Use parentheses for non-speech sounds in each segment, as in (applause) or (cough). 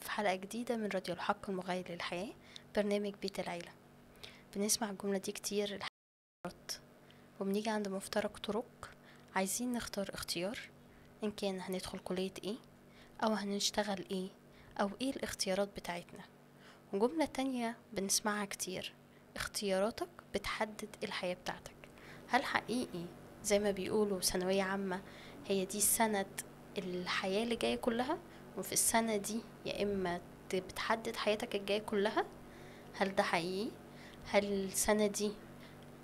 في حلقة جديدة من راديو الحق المغاير للحياة برنامج بيت العيلة بنسمع الجملة دي كتير الحقيقة وبنيجي عند مفترق طرق عايزين نختار اختيار إن كان هندخل كلية إيه أو هنشتغل إيه أو إيه الاختيارات بتاعتنا وجملة تانية بنسمعها كتير اختياراتك بتحدد الحياة بتاعتك هل حقيقي زي ما بيقولوا ثانوية عامة هي دي سند الحياة اللي جاية كلها وفي السنة دي يا إما بتحدد حياتك الجاية كلها هل ده حقيقي هل السنة دي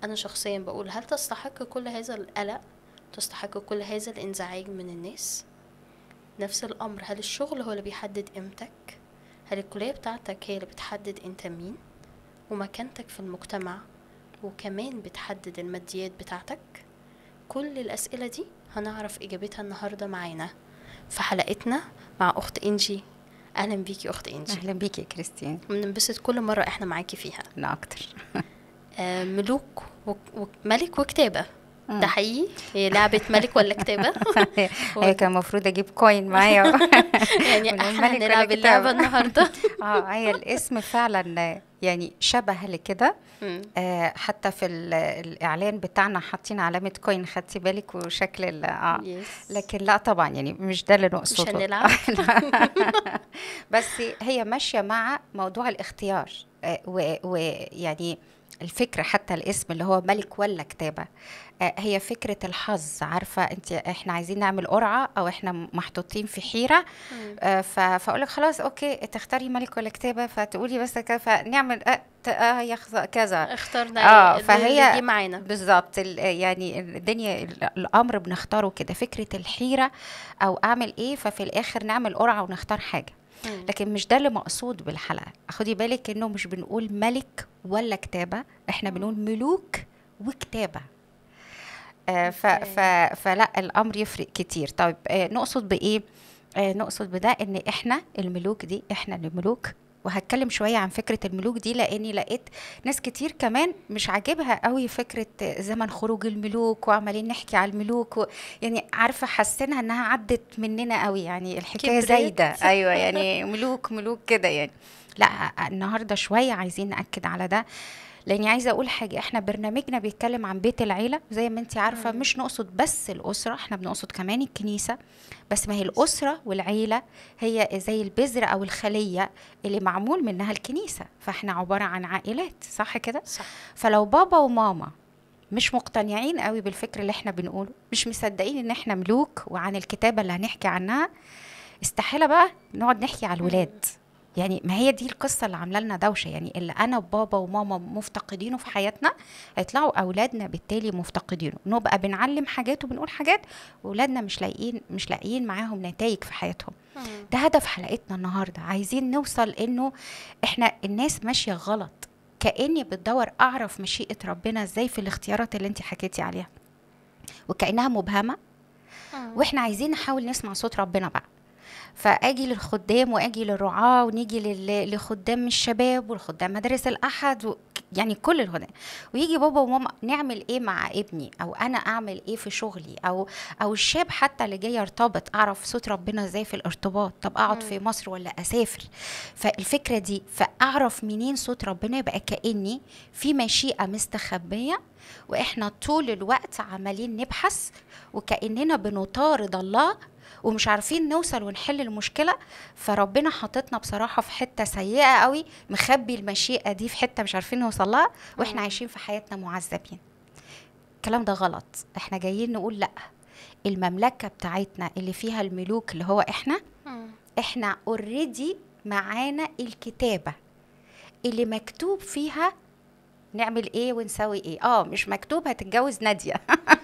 أنا شخصيا بقول هل تستحق كل هذا القلق تستحق كل هذا الانزعاج من الناس نفس الأمر هل الشغل هو اللي بيحدد قيمتك هل الكلية بتاعتك هي اللي بتحدد أنت مين ومكانتك في المجتمع وكمان بتحدد الماديات بتاعتك كل الأسئلة دي هنعرف إجابتها النهاردة معانا في حلقتنا مع أخت إنجي أهلا بيكي أخت إنجي أهلا بيكي يا كريستين بننبسط كل مرة إحنا معاكي فيها لا أكتر آه، ملوك وملك وكتابة ده حقيقي هي لعبه ملك ولا كتابه (laughs) هي كان المفروض اجيب كوين معايا (laughs) يعني احنا نلعب اللعبه النهارده (laughs) اه هي الاسم فعلا يعني شبه لكده آه حتى في الاعلان بتاعنا حاطين علامه كوين خدتي بالك وشكل ال اه لكن لا طبعا يعني مش ده اللي نقصده مش هنلعب بس هي ماشيه مع موضوع الاختيار آه ويعني الفكرة حتى الاسم اللي هو ملك ولا كتابة آه، هي فكرة الحظ عارفة انت احنا عايزين نعمل قرعة او احنا محطوطين في حيرة آه، فاقول لك خلاص اوكي تختاري ملك ولا كتابة فتقولي بس كده فنعمل اه, آه، يخزق كذا اخترنا اه فهي دي معانا بالظبط يعني الدنيا الامر بنختاره كده فكرة الحيرة او اعمل ايه ففي الاخر نعمل قرعة ونختار حاجة لكن مش ده اللي مقصود بالحلقه خدي بالك انه مش بنقول ملك ولا كتابه احنا بنقول ملوك وكتابه آه ف ف فلا الامر يفرق كتير طيب آه نقصد بايه آه نقصد بده ان احنا الملوك دي احنا الملوك وهتكلم شويه عن فكره الملوك دي لاني لقيت ناس كتير كمان مش عاجبها قوي فكره زمن خروج الملوك وعمالين نحكي على الملوك و... يعني عارفه حاسينها انها عدت مننا قوي يعني الحكايه زايده (laughs) ايوه يعني ملوك ملوك كده يعني لا النهارده شويه عايزين ناكد على ده لاني عايزه اقول حاجه احنا برنامجنا بيتكلم عن بيت العيله زي ما انت عارفه مش نقصد بس الاسره احنا بنقصد كمان الكنيسه بس ما هي الاسره والعيله هي زي البذر او الخليه اللي معمول منها الكنيسه فاحنا عباره عن عائلات صح كده صح. فلو بابا وماما مش مقتنعين قوي بالفكر اللي احنا بنقوله مش مصدقين ان احنا ملوك وعن الكتابه اللي هنحكي عنها استحاله بقى نقعد نحكي على الولاد يعني ما هي دي القصه اللي عامله لنا دوشه يعني اللي انا وبابا وماما مفتقدينه في حياتنا هيطلعوا اولادنا بالتالي مفتقدينه نبقى بنعلم حاجات وبنقول حاجات واولادنا مش لاقيين مش لاقيين معاهم نتائج في حياتهم ده هدف حلقتنا النهارده عايزين نوصل انه احنا الناس ماشيه غلط كاني بتدور اعرف مشيئه ربنا ازاي في الاختيارات اللي انت حكيتي عليها وكانها مبهمه واحنا عايزين نحاول نسمع صوت ربنا بقى فاجي للخدام واجي للرعاه ونيجي لخدام الشباب والخدام مدارس الاحد و... يعني كل الخدام ويجي بابا وماما نعمل ايه مع ابني او انا اعمل ايه في شغلي او او الشاب حتى اللي جاي يرتبط اعرف صوت ربنا ازاي في الارتباط طب اقعد في مصر ولا اسافر فالفكره دي فاعرف منين صوت ربنا يبقى كاني في مشيئه مستخبيه واحنا طول الوقت عمالين نبحث وكاننا بنطارد الله ومش عارفين نوصل ونحل المشكله فربنا حاططنا بصراحه في حته سيئه قوي مخبي المشيئه دي في حته مش عارفين نوصل لها واحنا عايشين في حياتنا معذبين الكلام ده غلط احنا جايين نقول لا المملكه بتاعتنا اللي فيها الملوك اللي هو احنا احنا اوريدي معانا الكتابه اللي مكتوب فيها نعمل ايه ونسوي ايه اه مش مكتوب هتتجوز ناديه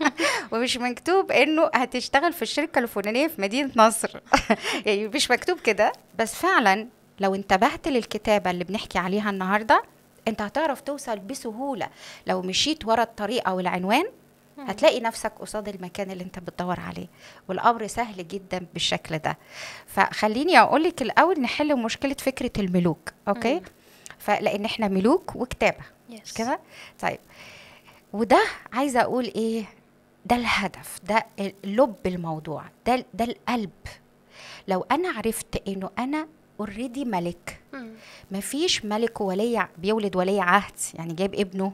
(laughs) ومش مكتوب انه هتشتغل في الشركه الفلانيه في مدينه نصر (laughs) يعني مش مكتوب كده بس فعلا لو انتبهت للكتابه اللي بنحكي عليها النهارده انت هتعرف توصل بسهوله لو مشيت ورا الطريقه والعنوان هتلاقي نفسك قصاد المكان اللي انت بتدور عليه والامر سهل جدا بالشكل ده فخليني اقول لك الاول نحل مشكله فكره الملوك اوكي فلان احنا ملوك وكتابه yes. مش كده طيب وده عايزه اقول ايه ده الهدف ده لب الموضوع ده ده القلب لو انا عرفت انه انا اوريدي ملك مفيش ملك ولي بيولد ولي عهد يعني جايب ابنه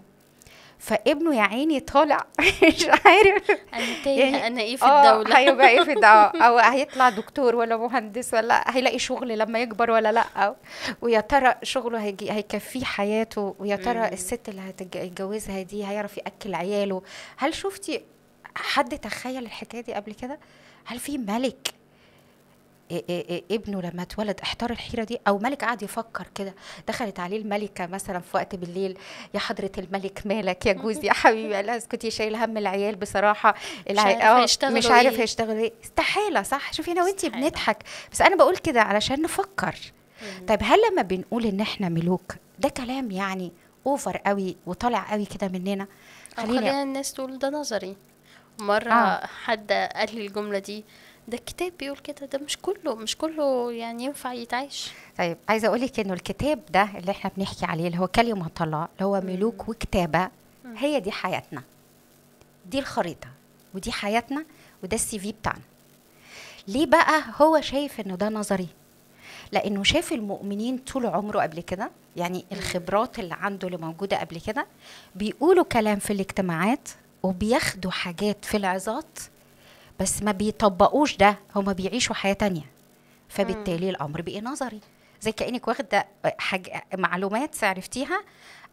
فابنه يا عيني طالع (laughs) مش عارف انا يعني انا ايه في آه، الدوله هيبقى ايه في الدوله (laughs) او هيطلع دكتور ولا مهندس ولا هيلاقي شغل لما يكبر ولا لا ويا ترى شغله هيجي هيكفيه حياته ويا ترى الست اللي هيتجوزها دي هيعرف ياكل عياله هل شفتي حد تخيل الحكايه دي قبل كده هل في ملك إيه، إيه، إيه، ابنه لما اتولد احتار الحيره دي او ملك قعد يفكر كده دخلت عليه الملكه مثلا في وقت بالليل يا حضره الملك مالك يا جوزي يا حبيبي قال لها اسكتي شايل هم العيال بصراحه مش عارف آه، هيشتغلوا مش عارف إيه؟ هيشتغلوا ايه استحاله صح شوفي انا وانت بنضحك بس انا بقول كده علشان نفكر طيب هل لما بنقول ان احنا ملوك ده كلام يعني اوفر قوي وطالع قوي كده مننا خلينا, خلينا الناس تقول ده نظري مره آه. حد قال لي الجمله دي ده الكتاب بيقول كده ده مش كله مش كله يعني ينفع يتعيش طيب عايزه اقول لك انه الكتاب ده اللي احنا بنحكي عليه اللي هو كلمه الله اللي هو ملوك وكتابه هي دي حياتنا دي الخريطه ودي حياتنا وده السي في بتاعنا ليه بقى هو شايف انه ده نظري لانه شاف المؤمنين طول عمره قبل كده يعني الخبرات اللي عنده اللي موجوده قبل كده بيقولوا كلام في الاجتماعات وبياخدوا حاجات في العظات بس ما بيطبقوش ده هما بيعيشوا حياه تانية فبالتالي مم. الامر بقي نظري زي كانك واخده حاجه معلومات عرفتيها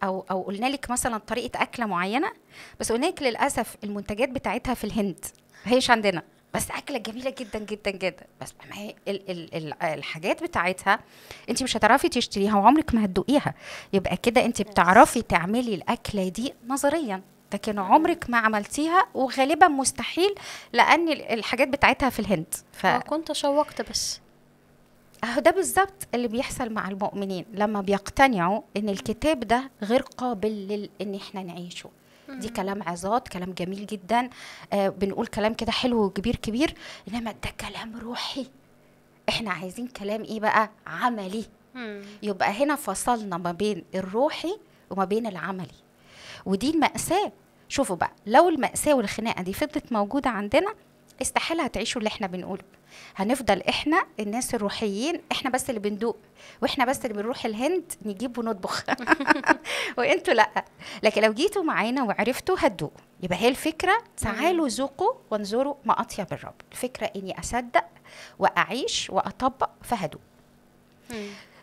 او او قلنا لك مثلا طريقه اكله معينه بس قلنا لك للاسف المنتجات بتاعتها في الهند هيش عندنا بس اكله جميله جدا جدا جدا بس ما هي ال ال ال الحاجات بتاعتها انت مش هتعرفي تشتريها وعمرك ما هتدوقيها يبقى كده انت بتعرفي تعملي الاكله دي نظريا لكن عمرك ما عملتيها وغالبا مستحيل لان الحاجات بتاعتها في الهند ف... آه، كنت شوقت بس اهو ده بالظبط اللي بيحصل مع المؤمنين لما بيقتنعوا ان الكتاب ده غير قابل لل... ان احنا نعيشه دي كلام عظات كلام جميل جدا آه بنقول كلام كده حلو وكبير كبير انما ده كلام روحي احنا عايزين كلام ايه بقى عملي يبقى هنا فصلنا ما بين الروحي وما بين العملي ودي المأساة شوفوا بقى لو المأساة والخناقة دي فضلت موجودة عندنا استحالة هتعيشوا اللي احنا بنقوله هنفضل احنا الناس الروحيين احنا بس اللي بندوق واحنا بس اللي بنروح الهند نجيب ونطبخ (laughs) وانتوا لا لكن لو جيتوا معانا وعرفتوا هتدوقوا يبقى هي الفكرة تعالوا ذوقوا وانظروا ما أطيب الرب الفكرة اني اصدق واعيش واطبق فهدوق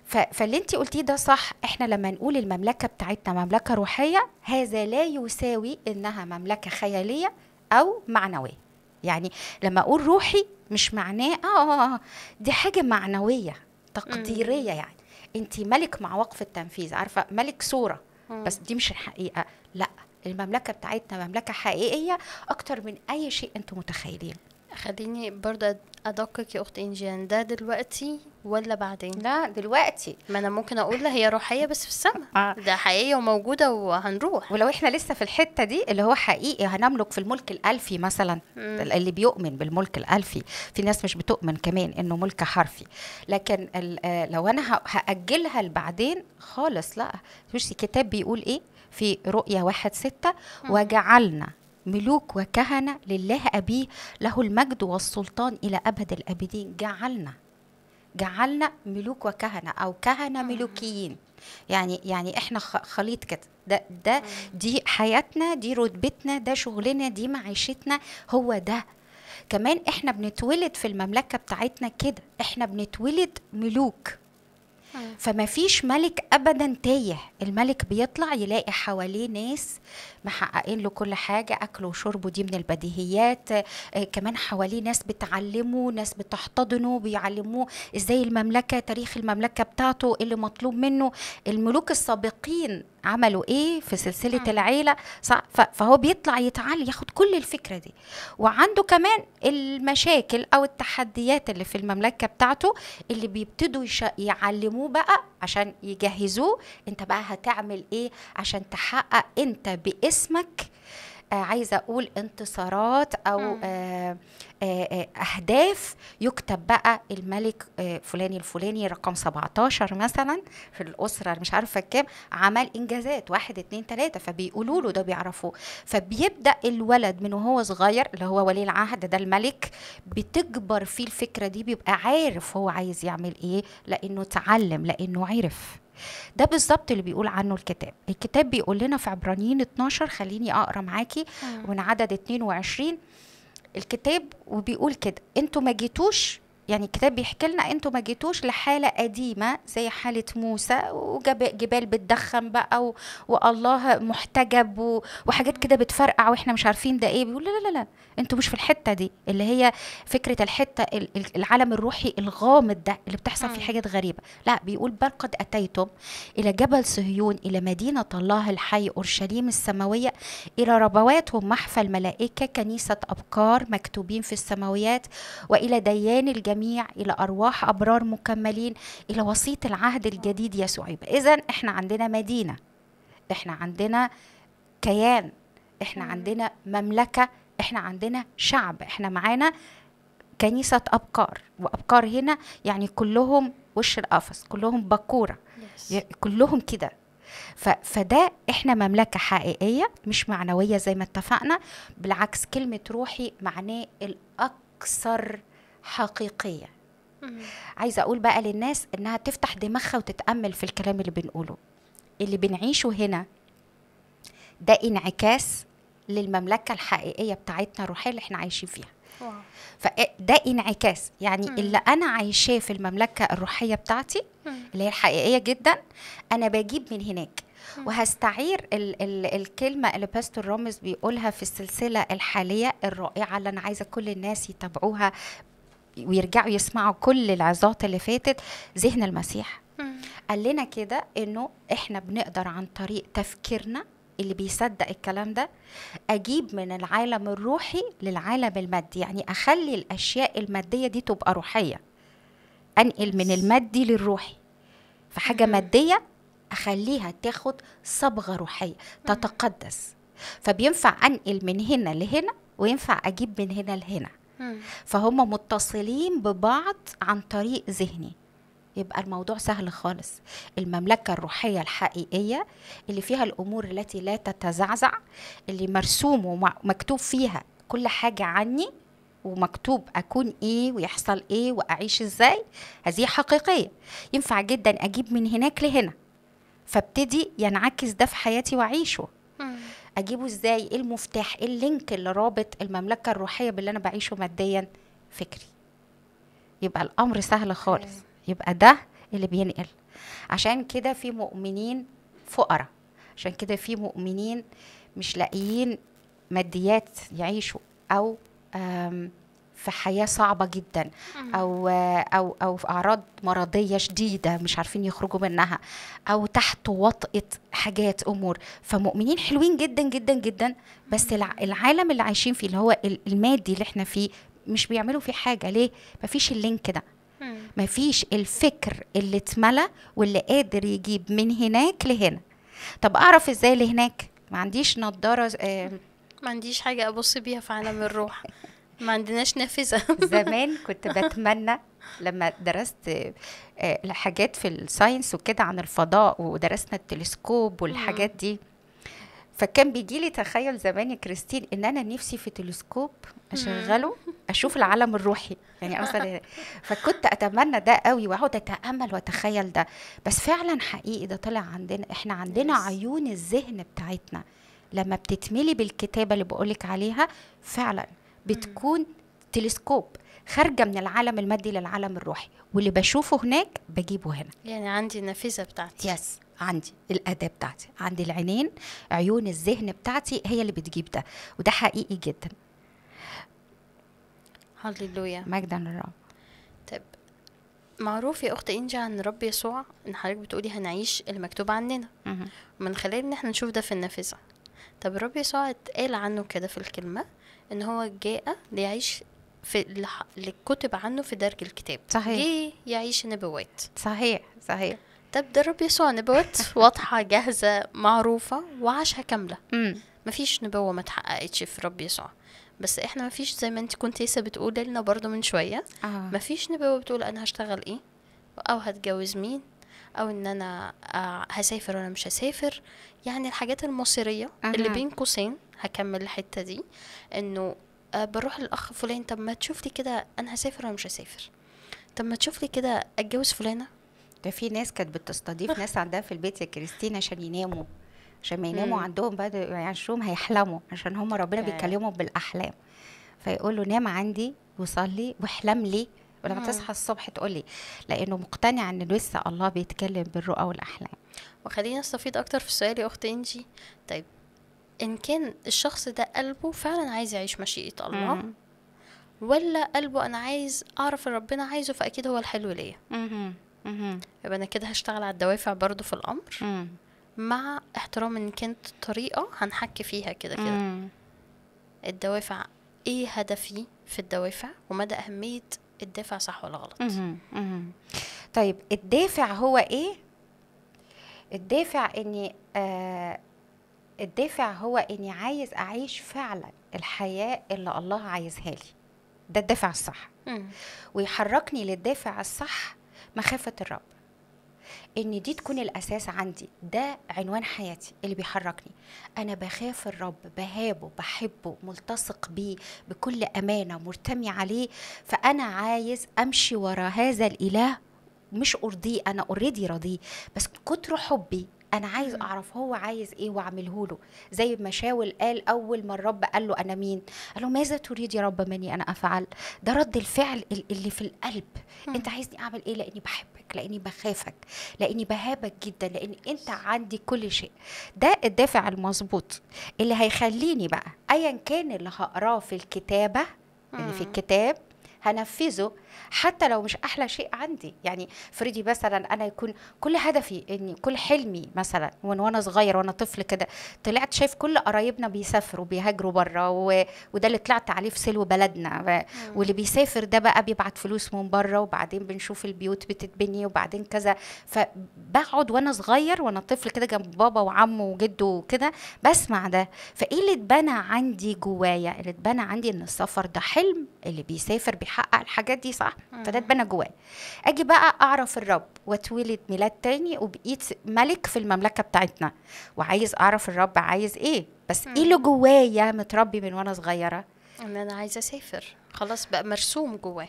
فاللي انت قلتيه ده صح احنا لما نقول المملكه بتاعتنا مملكه روحيه هذا لا يساوي انها مملكه خياليه او معنويه يعني لما اقول روحي مش معناه اه دي حاجه معنويه تقديريه يعني انت ملك مع وقف التنفيذ عارفه ملك صوره بس دي مش الحقيقه لا المملكه بتاعتنا مملكه حقيقيه اكتر من اي شيء انتم متخيلين خليني برضه ادقق يا اخت انجيان ده دلوقتي ولا بعدين لا دلوقتي ما انا ممكن اقول هي روحيه بس في السماء آه. ده حقيقيه وموجوده وهنروح ولو احنا لسه في الحته دي اللي هو حقيقي هنملك في الملك الالفي مثلا مم. اللي بيؤمن بالملك الالفي في ناس مش بتؤمن كمان انه ملك حرفي لكن آه، لو انا هاجلها لبعدين خالص لا مش الكتاب بيقول ايه في رؤيه واحد ستة وجعلنا ملوك وكهنة لله أبيه له المجد والسلطان إلى أبد الأبدين جعلنا جعلنا ملوك وكهنة أو كهنة ملوكيين يعني يعني احنا خليط كده ده ده دي حياتنا دي رتبتنا ده شغلنا دي معيشتنا هو ده كمان احنا بنتولد في المملكه بتاعتنا كده احنا بنتولد ملوك فما فيش ملك ابدا تايه الملك بيطلع يلاقي حواليه ناس محققين له كل حاجه اكله وشربه دي من البديهيات آه، كمان حواليه ناس بتعلمه ناس بتحتضنه بيعلموه ازاي المملكه تاريخ المملكه بتاعته إيه اللي مطلوب منه الملوك السابقين عملوا ايه في سلسله م. العيله صح فهو بيطلع يتعلم ياخد كل الفكره دي وعنده كمان المشاكل او التحديات اللي في المملكه بتاعته اللي بيبتدوا يعلموه بقى عشان يجهزوه انت بقى هتعمل ايه عشان تحقق انت باسمك آه، عايزه اقول انتصارات او آه، آه، اهداف يكتب بقى الملك فلان الفلاني رقم 17 مثلا في الاسره مش عارفه كام عمل انجازات واحد اتنين تلاته فبيقولوا له ده بيعرفوه فبيبدا الولد من وهو صغير اللي هو ولي العهد ده الملك بتكبر فيه الفكره دي بيبقى عارف هو عايز يعمل ايه لانه اتعلم لانه عرف ده بالظبط اللي بيقول عنه الكتاب الكتاب بيقول لنا في عبرانيين 12 خليني اقرا معاكي من عدد 22 الكتاب وبيقول كده انتوا ما جيتوش يعني الكتاب بيحكي لنا انتوا ما جيتوش لحاله قديمه زي حاله موسى وجبال بتدخن بقى والله محتجب وحاجات كده بتفرقع واحنا مش عارفين ده ايه بيقول لا لا لا انتوا مش في الحته دي اللي هي فكره الحته العالم الروحي الغامض ده اللي بتحصل فيه حاجات غريبه لا بيقول بل قد اتيتم الى جبل صهيون الى مدينه الله الحي اورشليم السماويه الى ربوات ومحفى الملائكه كنيسه ابكار مكتوبين في السماويات والى ديان الج الجميع إلى أرواح أبرار مكملين إلى وسيط العهد الجديد يسوع يبقى إذا إحنا عندنا مدينة إحنا عندنا كيان إحنا عندنا مملكة إحنا عندنا شعب إحنا معانا كنيسة أبكار وأبكار هنا يعني كلهم وش القفص كلهم بكورة يعني كلهم كده فده احنا مملكه حقيقيه مش معنويه زي ما اتفقنا بالعكس كلمه روحي معناه الاكثر حقيقيه عايزه اقول بقى للناس انها تفتح دماغها وتتامل في الكلام اللي بنقوله اللي بنعيشه هنا ده انعكاس للمملكه الحقيقيه بتاعتنا الروحيه اللي احنا عايشين فيها فده انعكاس يعني مم. اللي انا عايشاه في المملكه الروحيه بتاعتي مم. اللي هي الحقيقيه جدا انا بجيب من هناك مم. وهستعير ال ال الكلمه اللي باستور رامز بيقولها في السلسله الحاليه الرائعه اللي انا عايزه كل الناس يتابعوها ويرجعوا يسمعوا كل العظات اللي فاتت ذهن المسيح قال لنا كده انه احنا بنقدر عن طريق تفكيرنا اللي بيصدق الكلام ده اجيب من العالم الروحي للعالم المادي يعني اخلي الاشياء الماديه دي تبقى روحيه انقل من المادي للروحي فحاجه ماديه اخليها تاخد صبغه روحيه تتقدس فبينفع انقل من هنا لهنا وينفع اجيب من هنا لهنا فهم متصلين ببعض عن طريق ذهني يبقى الموضوع سهل خالص المملكة الروحية الحقيقية اللي فيها الأمور التي لا تتزعزع اللي مرسوم ومكتوب فيها كل حاجة عني ومكتوب أكون إيه ويحصل إيه وأعيش إزاي هذه حقيقية ينفع جدا أجيب من هناك لهنا فابتدي ينعكس ده في حياتي وأعيشه اجيبه ازاي ايه المفتاح ايه اللينك اللي رابط المملكه الروحيه باللي انا بعيشه ماديا فكري يبقى الامر سهل خالص يبقى ده اللي بينقل عشان كده في مؤمنين فقراء عشان كده في مؤمنين مش لاقيين ماديات يعيشوا او في حياه صعبه جدا او او او في اعراض مرضيه شديده مش عارفين يخرجوا منها او تحت وطئه حاجات امور فمؤمنين حلوين جدا جدا جدا بس العالم اللي عايشين فيه اللي هو المادي اللي احنا فيه مش بيعملوا فيه حاجه ليه مفيش اللينك ده مفيش الفكر اللي اتملى واللي قادر يجيب من هناك لهنا طب اعرف ازاي لهناك ما عنديش نظارة آه ما عنديش حاجه ابص بيها في عالم الروح (laughs) ما عندناش نافذه (laughs) زمان كنت بتمنى لما درست آه، حاجات في الساينس وكده عن الفضاء ودرسنا التلسكوب والحاجات دي فكان بيجي لي تخيل زمان يا كريستين ان انا نفسي في تلسكوب اشغله اشوف العالم الروحي يعني اصلا (laughs) فكنت اتمنى ده قوي واقعد اتامل واتخيل ده بس فعلا حقيقي ده طلع عندنا احنا عندنا عيون الذهن بتاعتنا لما بتتملي بالكتابه اللي بقولك عليها فعلا بتكون تلسكوب خارجة من العالم المادي للعالم الروحي واللي بشوفه هناك بجيبه هنا يعني عندي النافذة بتاعتي يس عندي الأداة بتاعتي عندي العينين عيون الذهن بتاعتي هي اللي بتجيب ده وده حقيقي جدا هللويا مجدا للرب طب معروف يا اخت انجي عن رب يسوع ان حضرتك بتقولي هنعيش المكتوب عننا من خلال ان احنا نشوف ده في النافذه طب الرب يسوع اتقال عنه كده في الكلمه ان هو جاء ليعيش في اللي كتب عنه في درج الكتاب صحيح جه يعيش نبوات صحيح صحيح طب ده رب يسوع نبوات (laughs) واضحة جاهزة معروفة وعاشها كاملة مم. مفيش نبوة ما اتحققتش في رب يسوع بس احنا مفيش زي ما انت كنت لسه بتقولي لنا برضو من شوية آه. مفيش نبوة بتقول انا هشتغل ايه او هتجوز مين او ان انا آه، هسافر ولا مش هسافر يعني الحاجات المصيرية آه. اللي بين قوسين هكمل الحته دي انه آه، بروح للاخ فلان طب ما تشوف لي كده انا هسافر ولا مش هسافر طب ما تشوف لي كده اتجوز فلانه ده في ناس كانت بتستضيف ناس عندها في البيت يا كريستينا عشان يناموا عشان ما يناموا عندهم بعد يعيشوهم هيحلموا عشان هم ربنا بيكلمهم بالاحلام فيقولوا نام عندي وصلي واحلم لي ولما تصحى الصبح تقولي لانه مقتنع ان لسه الله بيتكلم بالرؤى والاحلام وخلينا نستفيد اكتر في السؤال يا اخت انجي طيب ان كان الشخص ده قلبه فعلا عايز يعيش مشيئه الله مم. ولا قلبه انا عايز اعرف ربنا عايزه فاكيد هو الحلو ليا يبقى انا كده هشتغل على الدوافع برضو في الامر مم. مع احترام ان كانت الطريقه هنحكي فيها كده كده الدوافع ايه هدفي في الدوافع ومدى اهميه الدافع صح ولا غلط مم. مم. طيب الدافع هو ايه الدافع اني آه الدافع هو اني عايز اعيش فعلا الحياه اللي الله عايزها لي ده الدافع الصح مم. ويحركني للدافع الصح مخافه الرب ان دي تكون الاساس عندي ده عنوان حياتي اللي بيحركني انا بخاف الرب بهابه بحبه ملتصق بيه بكل امانه مرتمي عليه فانا عايز امشي ورا هذا الاله مش ارضيه انا اوريدي راضيه بس كتر حبي انا عايز اعرف هو عايز ايه واعمله له زي ما شاول قال اول ما الرب قال له انا مين قال له ماذا تريد يا رب مني انا افعل ده رد الفعل اللي في القلب مم. انت عايزني اعمل ايه لاني بحبك لاني بخافك لاني بهابك جدا لان انت عندي كل شيء ده الدافع المظبوط اللي هيخليني بقى ايا كان اللي هقراه في الكتابه اللي في الكتاب هنفذه حتى لو مش احلى شيء عندي يعني فريدي مثلا انا يكون كل هدفي اني كل حلمي مثلا من وانا صغير وانا طفل كده طلعت شايف كل قرايبنا بيسافروا بيهاجروا بره و... وده اللي طلعت عليه في سلو بلدنا و... واللي بيسافر ده بقى بيبعت فلوس من بره وبعدين بنشوف البيوت بتتبني وبعدين كذا فبقعد وانا صغير وانا طفل كده جنب بابا وعمه وجده وكده بسمع ده فايه اللي اتبنى عندي جوايا اللي اتبنى عندي ان السفر ده حلم اللي بيسافر بيحلم يحقق الحاجات دي صح فده اتبنى جواه اجي بقى اعرف الرب واتولد ميلاد تاني وبقيت ملك في المملكه بتاعتنا وعايز اعرف الرب عايز ايه بس إيه مم. ايه اللي جوايا متربي من وانا صغيره ان انا عايزه اسافر خلاص بقى مرسوم جواه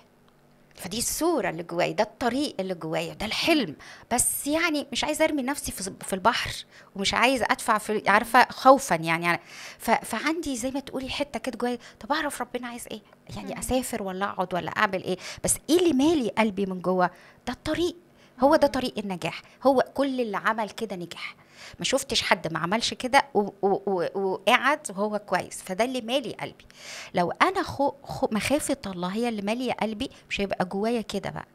فدي الصوره اللي جوايا ده الطريق اللي جوايا ده الحلم بس يعني مش عايزه ارمي نفسي في البحر ومش عايزه ادفع في عارفه خوفا يعني, يعني. فعندي زي ما تقولي حته كده جوايا طب اعرف ربنا عايز ايه يعني اسافر ولا اقعد ولا اعمل ايه بس ايه اللي مالي قلبي من جوه ده الطريق هو ده طريق النجاح هو كل اللي عمل كده نجح ما شفتش حد ما عملش كده وقعد وهو كويس فده اللي مالي قلبي لو انا خو خو مخافه الله هي اللي ماليه قلبي مش هيبقى جوايا كده بقى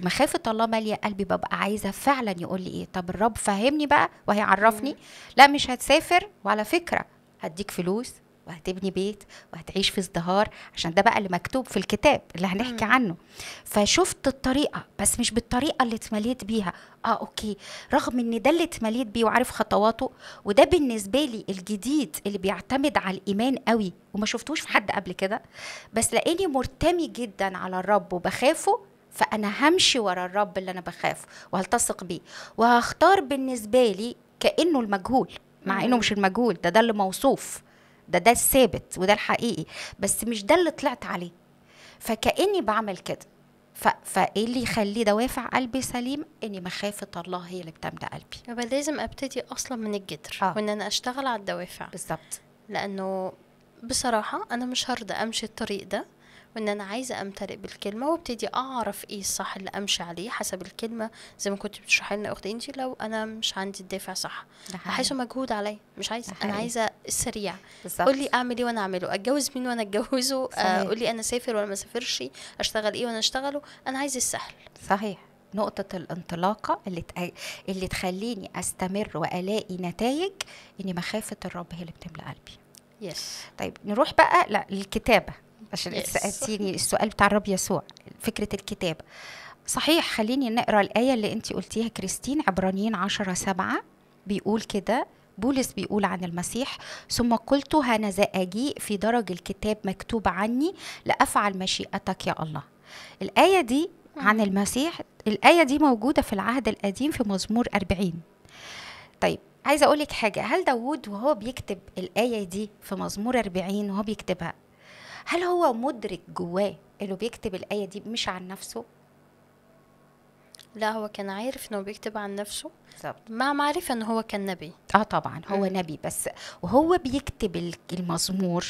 مخافة الله مالية قلبي ببقى عايزة فعلا يقول لي ايه طب الرب فهمني بقى وهيعرفني لا مش هتسافر وعلى فكرة هديك فلوس وهتبني بيت وهتعيش في ازدهار عشان ده بقى اللي مكتوب في الكتاب اللي هنحكي مم. عنه فشفت الطريقه بس مش بالطريقه اللي اتمليت بيها اه اوكي رغم ان ده اللي اتمليت بيه وعارف خطواته وده بالنسبه لي الجديد اللي بيعتمد على الايمان قوي وما شفتوش في حد قبل كده بس لاني مرتمي جدا على الرب وبخافه فانا همشي ورا الرب اللي انا بخاف وهلتصق بيه وهختار بالنسبه لي كانه المجهول مع انه مش المجهول ده ده اللي موصوف ده ده الثابت وده الحقيقي بس مش ده اللي طلعت عليه فكاني بعمل كده فايه اللي يخلي دوافع قلبي سليم ان مخافه الله هي اللي بتملى قلبي يبقى لازم ابتدي اصلا من الجدر آه. وان انا اشتغل على الدوافع بالظبط لانه بصراحه انا مش هرضى امشي الطريق ده وان انا عايزه امتلئ بالكلمه وابتدي اعرف ايه الصح اللي امشي عليه حسب الكلمه زي ما كنت بتشرحي لنا اختي انت لو انا مش عندي الدافع صح هحسه مجهود عليا مش عايزه انا عايزه السريع قول لي اعمل ايه وانا اعمله اتجوز مين وانا اتجوزه آه، قول لي انا اسافر ولا ما سافرش اشتغل ايه وانا اشتغله انا عايزه السهل صحيح نقطة الانطلاقة اللي تق... اللي تخليني استمر والاقي نتائج ان مخافة الرب هي اللي بتملى قلبي. يس. طيب نروح بقى للكتابة. عشان سالتيني السؤال بتاع الرب يسوع فكره الكتابه صحيح خليني نقرا الايه اللي انت قلتيها كريستين عبرانيين 10 7 بيقول كده بولس بيقول عن المسيح ثم قلت هانذا أجيء في درج الكتاب مكتوب عني لأفعل مشيئتك يا الله الآية دي عن المسيح الآية دي موجودة في العهد القديم في مزمور 40 طيب عايزة اقول لك حاجة هل داوود وهو بيكتب الآية دي في مزمور 40 وهو بيكتبها هل هو مدرك جواه اللي بيكتب الآية دي مش عن نفسه لا هو كان عارف انه بيكتب عن نفسه بالظبط مع معرفه ان هو كان نبي اه طبعا هو م. نبي بس وهو بيكتب المزمور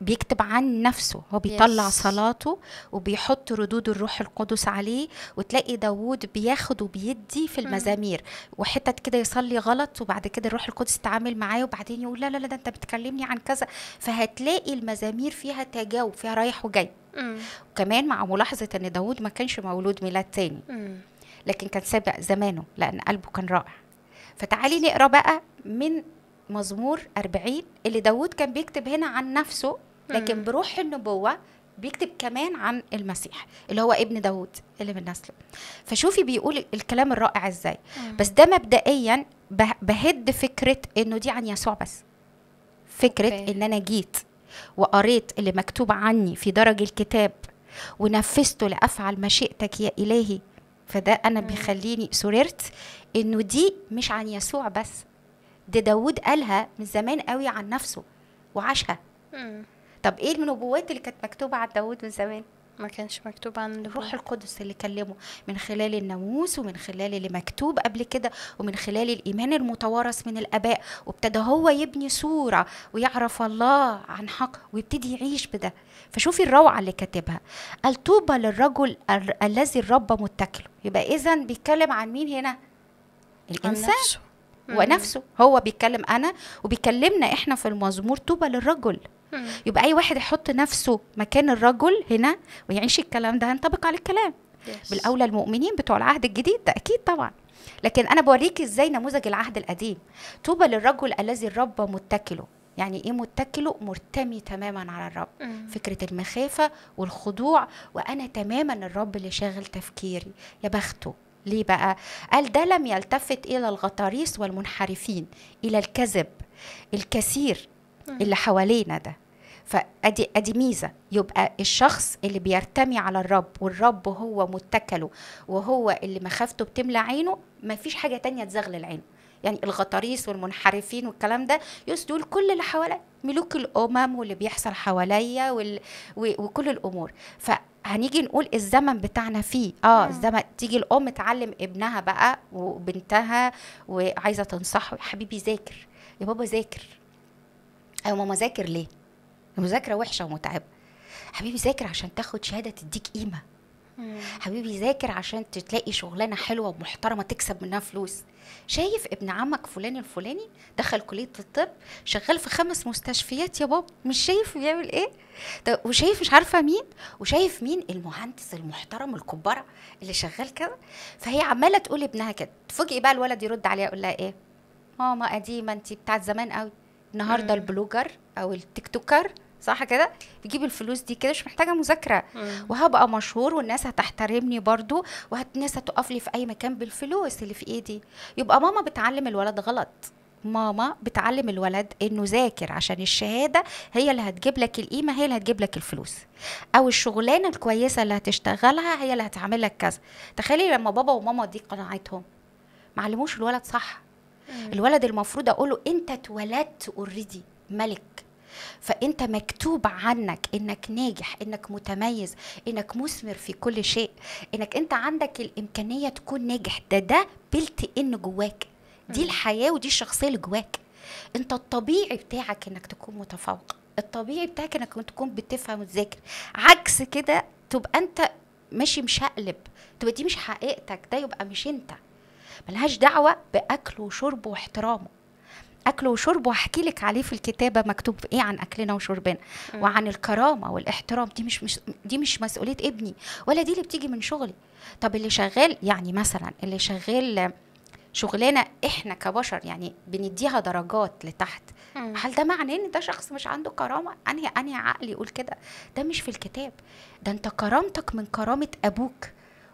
بيكتب عن نفسه هو بيطلع yes. صلاته وبيحط ردود الروح القدس عليه وتلاقي داوود بياخد وبيدي في المزامير وحتت كده يصلي غلط وبعد كده الروح القدس يتعامل معاه وبعدين يقول لا لا لا ده انت بتكلمني عن كذا فهتلاقي المزامير فيها تجاوب فيها رايح وجاي وكمان مع ملاحظة ان داوود ما كانش مولود ميلاد تاني لكن كان سابق زمانه لان قلبه كان رائع فتعالي نقرا بقى من مزمور 40 اللي داوود كان بيكتب هنا عن نفسه لكن بروح النبوه بيكتب كمان عن المسيح اللي هو ابن داود اللي من نسله فشوفي بيقول الكلام الرائع ازاي بس ده مبدئيا بهد فكره انه دي عن يسوع بس فكره أوكي. ان انا جيت وقريت اللي مكتوب عني في درج الكتاب ونفذته لافعل مشيئتك يا الهي فده انا بيخليني سررت انه دي مش عن يسوع بس ده داود قالها من زمان قوي عن نفسه وعاشها طب ايه النبوات اللي كانت مكتوبه عن داوود من زمان ما كانش مكتوب عن الروح القدس اللي كلمه من خلال الناموس ومن خلال اللي مكتوب قبل كده ومن خلال الايمان المتوارث من الاباء وابتدى هو يبني صوره ويعرف الله عن حق ويبتدي يعيش بده فشوفي الروعه اللي كاتبها قال طوبى للرجل الذي الرب متكله يبقى اذا بيتكلم عن مين هنا الانسان عن نفسه. هو نفسه هو بيتكلم انا وبيكلمنا احنا في المزمور طوبى للرجل يبقى اي واحد يحط نفسه مكان الرجل هنا ويعيش الكلام ده هينطبق على الكلام بالاولى المؤمنين بتوع العهد الجديد ده اكيد طبعا لكن انا بوريكي ازاي نموذج العهد القديم طوبى للرجل الذي الرب متكله يعني ايه متكله مرتمي تماما على الرب مم. فكره المخافه والخضوع وانا تماما الرب اللي شاغل تفكيري يا بخته ليه بقى؟ قال ده لم يلتفت إلى الغطاريس والمنحرفين إلى الكذب الكثير اللي حوالينا ده فادي ادي ميزه يبقى الشخص اللي بيرتمي على الرب والرب هو متكله وهو اللي مخافته بتملى عينه مفيش حاجه تانية تزغلل عينه يعني الغطاريس والمنحرفين والكلام ده يسدول كل اللي حواليا ملوك الامم واللي بيحصل حواليا وكل الامور ف هنيجي نقول الزمن بتاعنا فيه اه نعم. الزمن تيجي الام تعلم ابنها بقى وبنتها وعايزه تنصحه يا حبيبي ذاكر يا بابا ذاكر ايوه ماما ذاكر ليه المذاكره وحشه ومتعبه حبيبي ذاكر عشان تاخد شهاده تديك قيمه حبيبي ذاكر عشان تلاقي شغلانه حلوه ومحترمه تكسب منها فلوس شايف ابن عمك فلان الفلاني دخل كليه الطب شغال في خمس مستشفيات يا بابا مش شايف بيعمل ايه طب وشايف مش عارفه مين وشايف مين المهندس المحترم الكبره اللي شغال كده فهي عماله تقول ابنها كده تفاجئي بقى الولد يرد عليها يقول لها ايه ماما قديمه انت بتاعت زمان قوي النهارده البلوجر او التيك توكر صح كده بجيب الفلوس دي كده مش محتاجه مذاكره وهبقى مشهور والناس هتحترمني برضو والناس هتقف لي في اي مكان بالفلوس اللي في ايدي يبقى ماما بتعلم الولد غلط ماما بتعلم الولد انه ذاكر عشان الشهاده هي اللي هتجيب لك القيمه هي اللي هتجيب لك الفلوس او الشغلانه الكويسه اللي هتشتغلها هي اللي هتعمل لك كذا تخيلي لما بابا وماما دي قناعتهم معلموش الولد صح الولد المفروض اقوله انت اتولدت اوريدي ملك فانت مكتوب عنك انك ناجح انك متميز انك مثمر في كل شيء انك انت عندك الامكانيه تكون ناجح ده ده بلت ان جواك دي الحياه ودي الشخصيه اللي جواك انت الطبيعي بتاعك انك تكون متفوق الطبيعي بتاعك انك تكون بتفهم وتذاكر عكس كده تبقى انت ماشي مشقلب تبقى دي مش حقيقتك ده يبقى مش انت ملهاش دعوه باكله وشربه واحترامه اكل وشرب وهحكي لك عليه في الكتابه مكتوب ايه عن اكلنا وشربنا وعن الكرامه والاحترام دي مش, مش دي مش مسؤوليه ابني ولا دي اللي بتيجي من شغلي طب اللي شغال يعني مثلا اللي شغال شغلانه احنا كبشر يعني بنديها درجات لتحت مم. هل ده معناه ان ده شخص مش عنده كرامه انهي انهي عقل يقول كده ده مش في الكتاب ده انت كرامتك من كرامه ابوك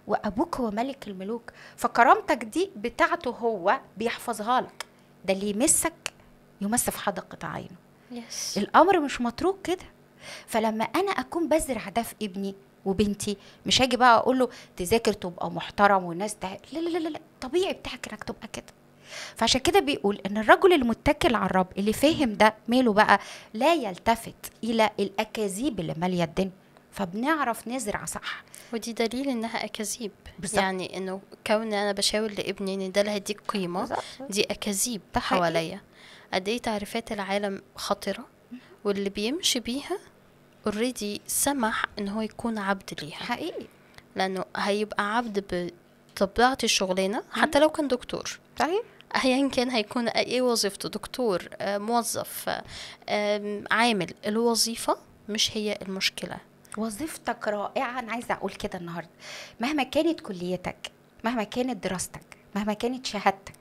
وابوك هو ملك الملوك فكرامتك دي بتاعته هو بيحفظها لك ده اللي يمسك يمس في حدقة عينه yes. الأمر مش متروك كده فلما أنا أكون بزرع ده في ابني وبنتي مش هاجي بقى أقول له تذاكر تبقى محترم والناس ده لا لا لا لا طبيعي بتاعك إنك تبقى كده فعشان كده بيقول ان الرجل المتكل على الرب اللي فاهم ده ماله بقى لا يلتفت الى الاكاذيب اللي ماليه الدنيا فبنعرف نزرع صح ودي دليل انها اكاذيب يعني انه كون انا بشاور لابني ان ده اللي هيديك قيمه دي اكاذيب حواليا قد ايه تعريفات العالم خطره واللي بيمشي بيها اوريدي سمح ان هو يكون عبد ليها حقيقي لانه هيبقى عبد بطبيعه الشغلانه حتى لو كان دكتور صحيح ايا كان هيكون ايه وظيفته دكتور آه، موظف آه، عامل الوظيفه مش هي المشكله وظيفتك رائعه انا عايزه اقول كده النهارده مهما كانت كليتك مهما كانت دراستك مهما كانت شهادتك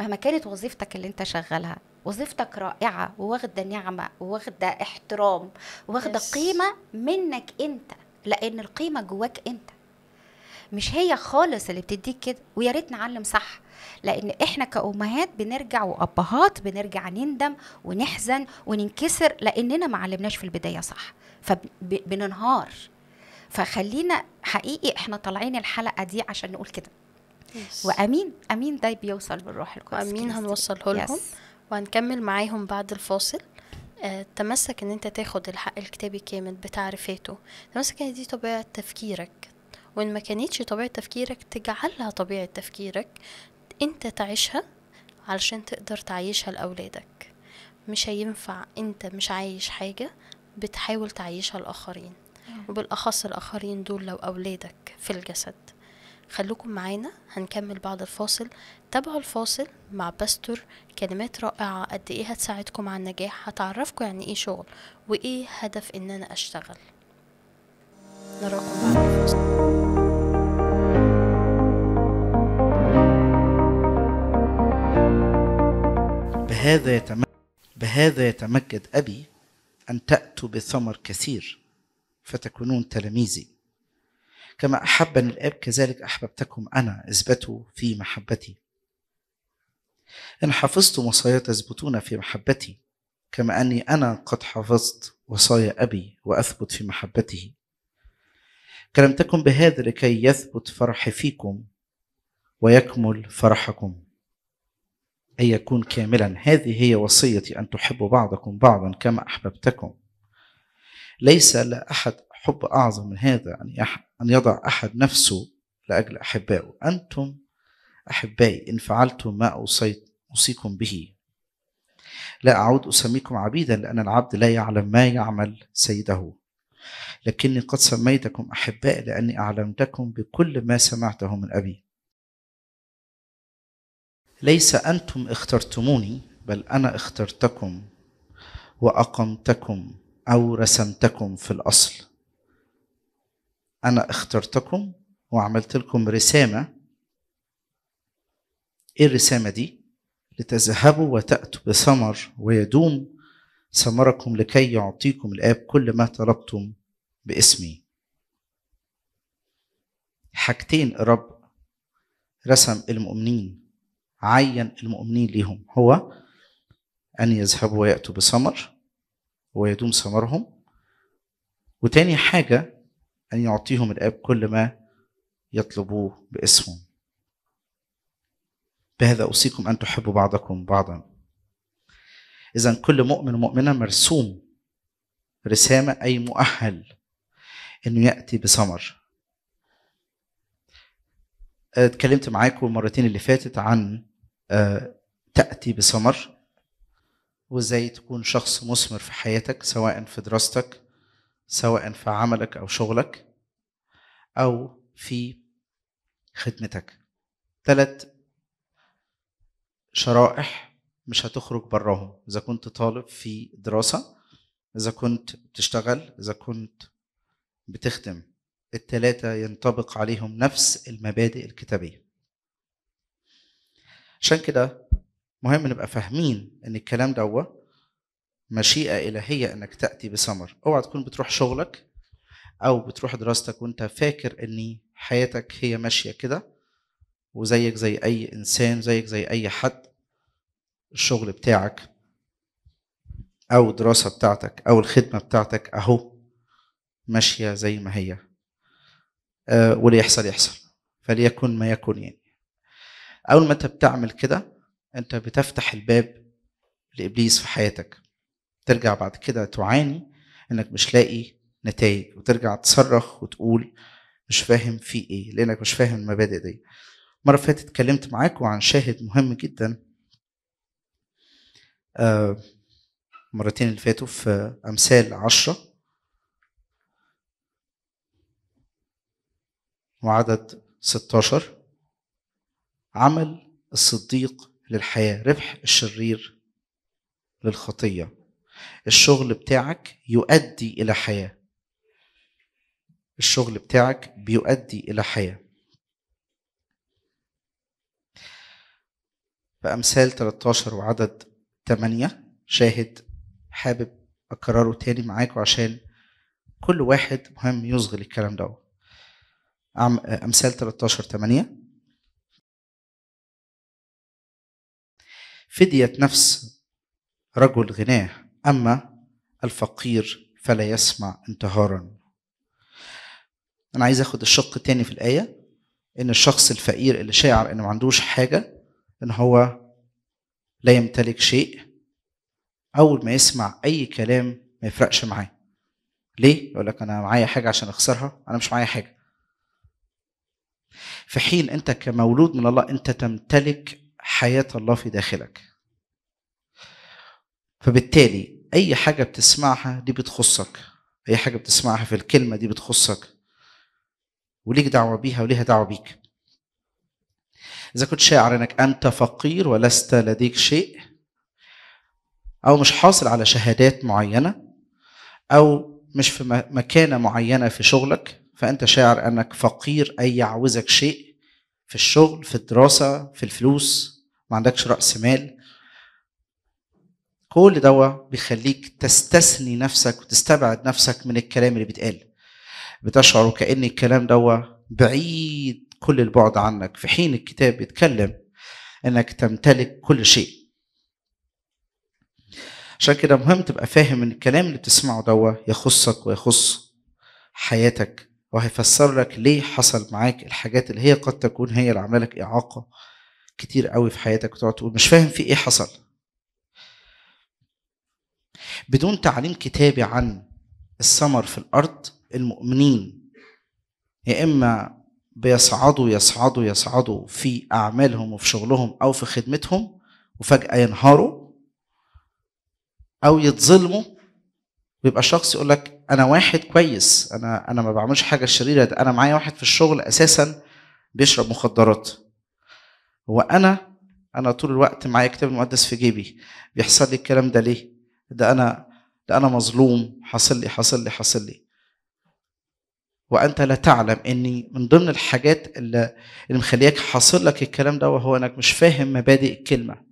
مهما كانت وظيفتك اللي انت شغالها وظيفتك رائعه وواخده نعمه وواخده احترام وواخدة قيمه منك انت لان القيمه جواك انت مش هي خالص اللي بتديك كده ويا ريت نعلم صح لان احنا كامهات بنرجع وابهات بنرجع نندم ونحزن وننكسر لاننا ما علمناش في البدايه صح فبننهار فخلينا حقيقي احنا طالعين الحلقه دي عشان نقول كده وامين امين ده بيوصل بالروح القدس امين هنوصله لهم وهنكمل معاهم بعد الفاصل آه، تمسك ان انت تاخد الحق الكتابي كامل بتعريفاته تمسك ان دي طبيعه تفكيرك وان ما كانتش طبيعه تفكيرك تجعلها طبيعه تفكيرك انت تعيشها علشان تقدر تعيشها لاولادك مش هينفع انت مش عايش حاجه بتحاول تعيشها الآخرين آه. وبالأخص الآخرين دول لو أولادك في الجسد خلوكم معانا هنكمل بعد الفاصل تابعوا الفاصل مع باستور كلمات رائعة قد إيه هتساعدكم على النجاح هتعرفكم يعني إيه شغل وإيه هدف إن أنا أشتغل نراكم بعد الفاصل بهذا يتمكن بهذا يتمكن أبي أن تأتوا بثمر كثير فتكونون تلاميذي كما أحبني الآب كذلك أحببتكم أنا اثبتوا في محبتي إن حفظتم وصايا تثبتون في محبتي كما أني أنا قد حفظت وصايا أبي وأثبت في محبته كلمتكم بهذا لكي يثبت فرحي فيكم ويكمل فرحكم أن يكون كاملا هذه هي وصيتي أن تحبوا بعضكم بعضا كما أحببتكم ليس لأحد حب أعظم من هذا أن يضع أحد نفسه لأجل أحبائه أنتم أحبائي إن فعلتم ما أوصيت أوصيكم به لا أعود أسميكم عبيدا لأن العبد لا يعلم ما يعمل سيده لكني قد سميتكم أحباء لأني أعلمتكم بكل ما سمعته من أبي ليس انتم اخترتموني بل انا اخترتكم واقمتكم او رسمتكم في الاصل انا اخترتكم وعملت لكم رسامه ايه الرسامه دي لتذهبوا وتاتوا بثمر ويدوم ثمركم لكي يعطيكم الاب كل ما طلبتم باسمي حاجتين الرب رسم المؤمنين عين المؤمنين ليهم هو أن يذهبوا ويأتوا بثمر ويدوم ثمرهم وتاني حاجة أن يعطيهم الآب كل ما يطلبوه باسمه بهذا أوصيكم أن تحبوا بعضكم بعضا إذا كل مؤمن ومؤمنة مرسوم رسامة أي مؤهل إنه يأتي بثمر أه، اتكلمت معاكم المرتين اللي فاتت عن آه، تأتي بثمر وازاي تكون شخص مثمر في حياتك سواء في دراستك سواء في عملك او شغلك او في خدمتك ثلاث شرائح مش هتخرج براهم اذا كنت طالب في دراسه اذا كنت بتشتغل اذا كنت بتخدم التلاتة ينطبق عليهم نفس المبادئ الكتابيه عشان كده مهم نبقى فاهمين ان الكلام دوت مشيئه الهيه انك تاتي بسمر، اوعى تكون بتروح شغلك او بتروح دراستك وانت فاكر ان حياتك هي ماشيه كده وزيك زي اي انسان زيك زي اي حد الشغل بتاعك او الدراسه بتاعتك او الخدمه بتاعتك اهو ماشيه زي ما هي أه واللي يحصل يحصل فليكن ما يكن يعني اول ما انت بتعمل كده انت بتفتح الباب لابليس في حياتك ترجع بعد كده تعاني انك مش لاقي نتائج وترجع تصرخ وتقول مش فاهم في ايه لانك مش فاهم المبادئ دي المره اللي فاتت اتكلمت معاكم عن شاهد مهم جدا آه، مرتين اللي فاتوا في امثال عشرة وعدد 16 عمل الصديق للحياه ربح الشرير للخطيه الشغل بتاعك يؤدي الى حياه الشغل بتاعك بيؤدي الى حياه فأمثال 13 وعدد 8 شاهد حابب اكرره تاني معاكم عشان كل واحد مهم يصغي الكلام ده امثال 13 8 فدية نفس رجل غناه أما الفقير فلا يسمع انتهارا أنا عايز أخد الشق التاني في الآية إن الشخص الفقير اللي شاعر إنه ما عندوش حاجة إن هو لا يمتلك شيء أول ما يسمع أي كلام ما يفرقش معاه ليه؟ يقول لك أنا معايا حاجة عشان أخسرها أنا مش معايا حاجة في حين أنت كمولود من الله أنت تمتلك حياة الله في داخلك فبالتالي أي حاجة بتسمعها دي بتخصك أي حاجة بتسمعها في الكلمة دي بتخصك وليك دعوة بيها وليها دعوة بيك إذا كنت شاعر أنك أنت فقير ولست لديك شيء أو مش حاصل على شهادات معينة أو مش في مكانة معينة في شغلك فأنت شاعر أنك فقير أي يعوزك شيء في الشغل في الدراسة في الفلوس ما عندكش راس مال كل دوا بيخليك تستثني نفسك وتستبعد نفسك من الكلام اللي بيتقال بتشعر كأن الكلام دوا بعيد كل البعد عنك في حين الكتاب بيتكلم انك تمتلك كل شيء عشان كده مهم تبقى فاهم ان الكلام اللي بتسمعه دوا يخصك ويخص حياتك وهيفسر لك ليه حصل معاك الحاجات اللي هي قد تكون هي اللي عملك لك اعاقه كتير قوي في حياتك وتقعد تقول مش فاهم في ايه حصل بدون تعليم كتابي عن السمر في الارض المؤمنين يا اما بيصعدوا يصعدوا يصعدوا في اعمالهم وفي شغلهم او في خدمتهم وفجاه ينهاروا او يتظلموا ويبقى شخص يقول لك انا واحد كويس انا انا ما بعملش حاجه شريره ده انا معايا واحد في الشغل اساسا بيشرب مخدرات هو انا انا طول الوقت معايا كتاب المقدس في جيبي بيحصل لي الكلام ده ليه ده انا ده انا مظلوم حاصل لي حاصل لي حاصل لي وانت لا تعلم ان من ضمن الحاجات اللي, اللي مخلياك حاصل لك الكلام ده وهو انك مش فاهم مبادئ الكلمه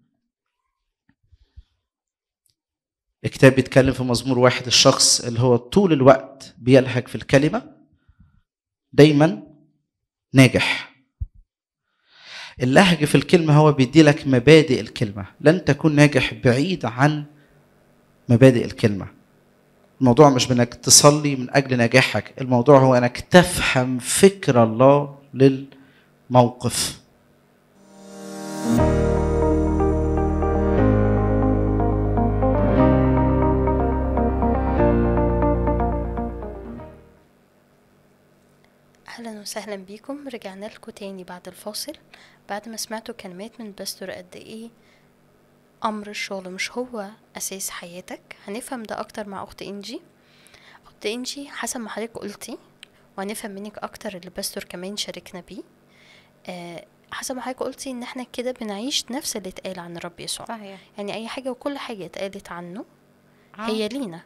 الكتاب بيتكلم في مزمور واحد الشخص اللي هو طول الوقت بيلهج في الكلمه دايما ناجح اللهج في الكلمة هو بيدي لك مبادئ الكلمة لن تكون ناجح بعيد عن مبادئ الكلمة الموضوع مش بانك تصلي من اجل نجاحك الموضوع هو انك تفهم فكر الله للموقف اهلا وسهلا بيكم رجعنا لكم تاني بعد الفاصل بعد ما سمعته كلمات من الدستور قد ايه امر الشغل مش هو اساس حياتك هنفهم ده اكتر مع اخت انجي اخت انجي حسب ما حضرتك قلتي وهنفهم منك اكتر اللي باستور كمان شاركنا بيه آه حسب ما حضرتك قلتي ان احنا كده بنعيش نفس اللي اتقال عن الرب يسوع صحيح. يعني اي حاجه وكل حاجه اتقالت عنه آه. هي لينا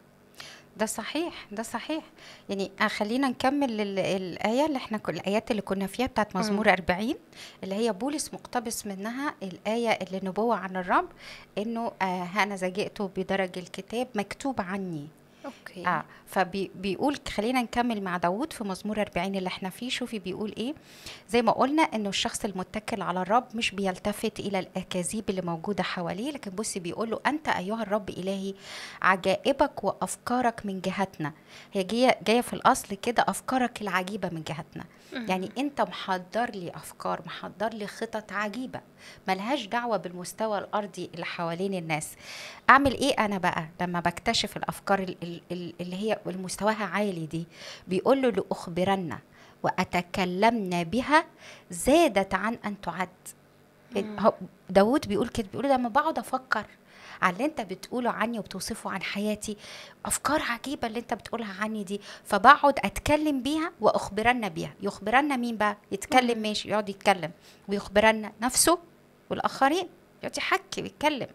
ده صحيح ده صحيح يعني آه، خلينا نكمل الآية اللي احنا كل الآيات اللي كنا فيها بتاعت مزمور 40 اللي هي بولس مقتبس منها الآية اللي نبوة عن الرب إنه آه أنا زجئته بدرج الكتاب مكتوب عني اوكي اه فبيقول خلينا نكمل مع داوود في مزمور 40 اللي احنا فيه شوفي بيقول ايه زي ما قلنا انه الشخص المتكل على الرب مش بيلتفت الى الاكاذيب اللي موجوده حواليه لكن بصي بيقول له انت ايها الرب الهي عجائبك وافكارك من جهتنا هي جايه جايه في الاصل كده افكارك العجيبه من جهتنا يعني انت محضر لي افكار محضر لي خطط عجيبه ملهاش دعوه بالمستوى الارضي اللي حوالين الناس اعمل ايه انا بقى لما بكتشف الافكار اللي هي مستواها عالي دي بيقول له لأخبرن وأتكلمنا بها زادت عن أن تعد داود بيقول كده بيقول لما بقعد أفكر على اللي انت بتقوله عني وبتوصفه عن حياتي افكار عجيبه اللي انت بتقولها عني دي فبقعد اتكلم بيها واخبرنا بيها يخبرنا مين بقى يتكلم ماشي يقعد يتكلم ويخبرنا نفسه والاخرين يقعد يحكي ويتكلم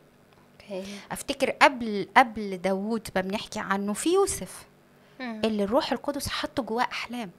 افتكر قبل قبل داوود ما بنحكي عنه في يوسف اللي الروح القدس حطه جواه احلام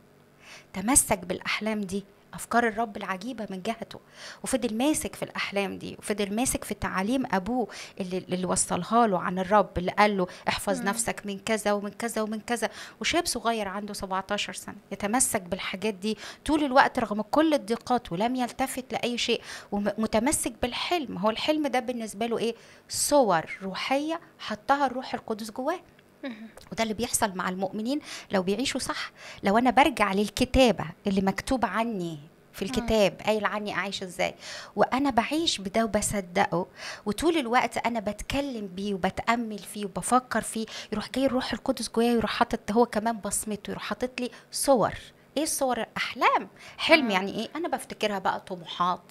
تمسك بالاحلام دي افكار الرب العجيبه من جهته وفضل ماسك في الاحلام دي وفضل ماسك في تعاليم ابوه اللي, اللي وصلها له عن الرب اللي قال له احفظ مم. نفسك من كذا ومن كذا ومن كذا وشاب صغير عنده 17 سنه يتمسك بالحاجات دي طول الوقت رغم كل الضيقات ولم يلتفت لاي شيء ومتمسك بالحلم هو الحلم ده بالنسبه له ايه صور روحيه حطها الروح القدس جواه وده اللي بيحصل مع المؤمنين لو بيعيشوا صح لو انا برجع للكتابه اللي مكتوب عني في الكتاب قايل عني اعيش ازاي وانا بعيش بده وبصدقه وطول الوقت انا بتكلم بيه وبتامل فيه وبفكر فيه يروح جاي الروح القدس جوايا ويروح حاطط هو كمان بصمته يروح حاطط لي صور ايه صور احلام حلم يعني ايه انا بفتكرها بقى طموحات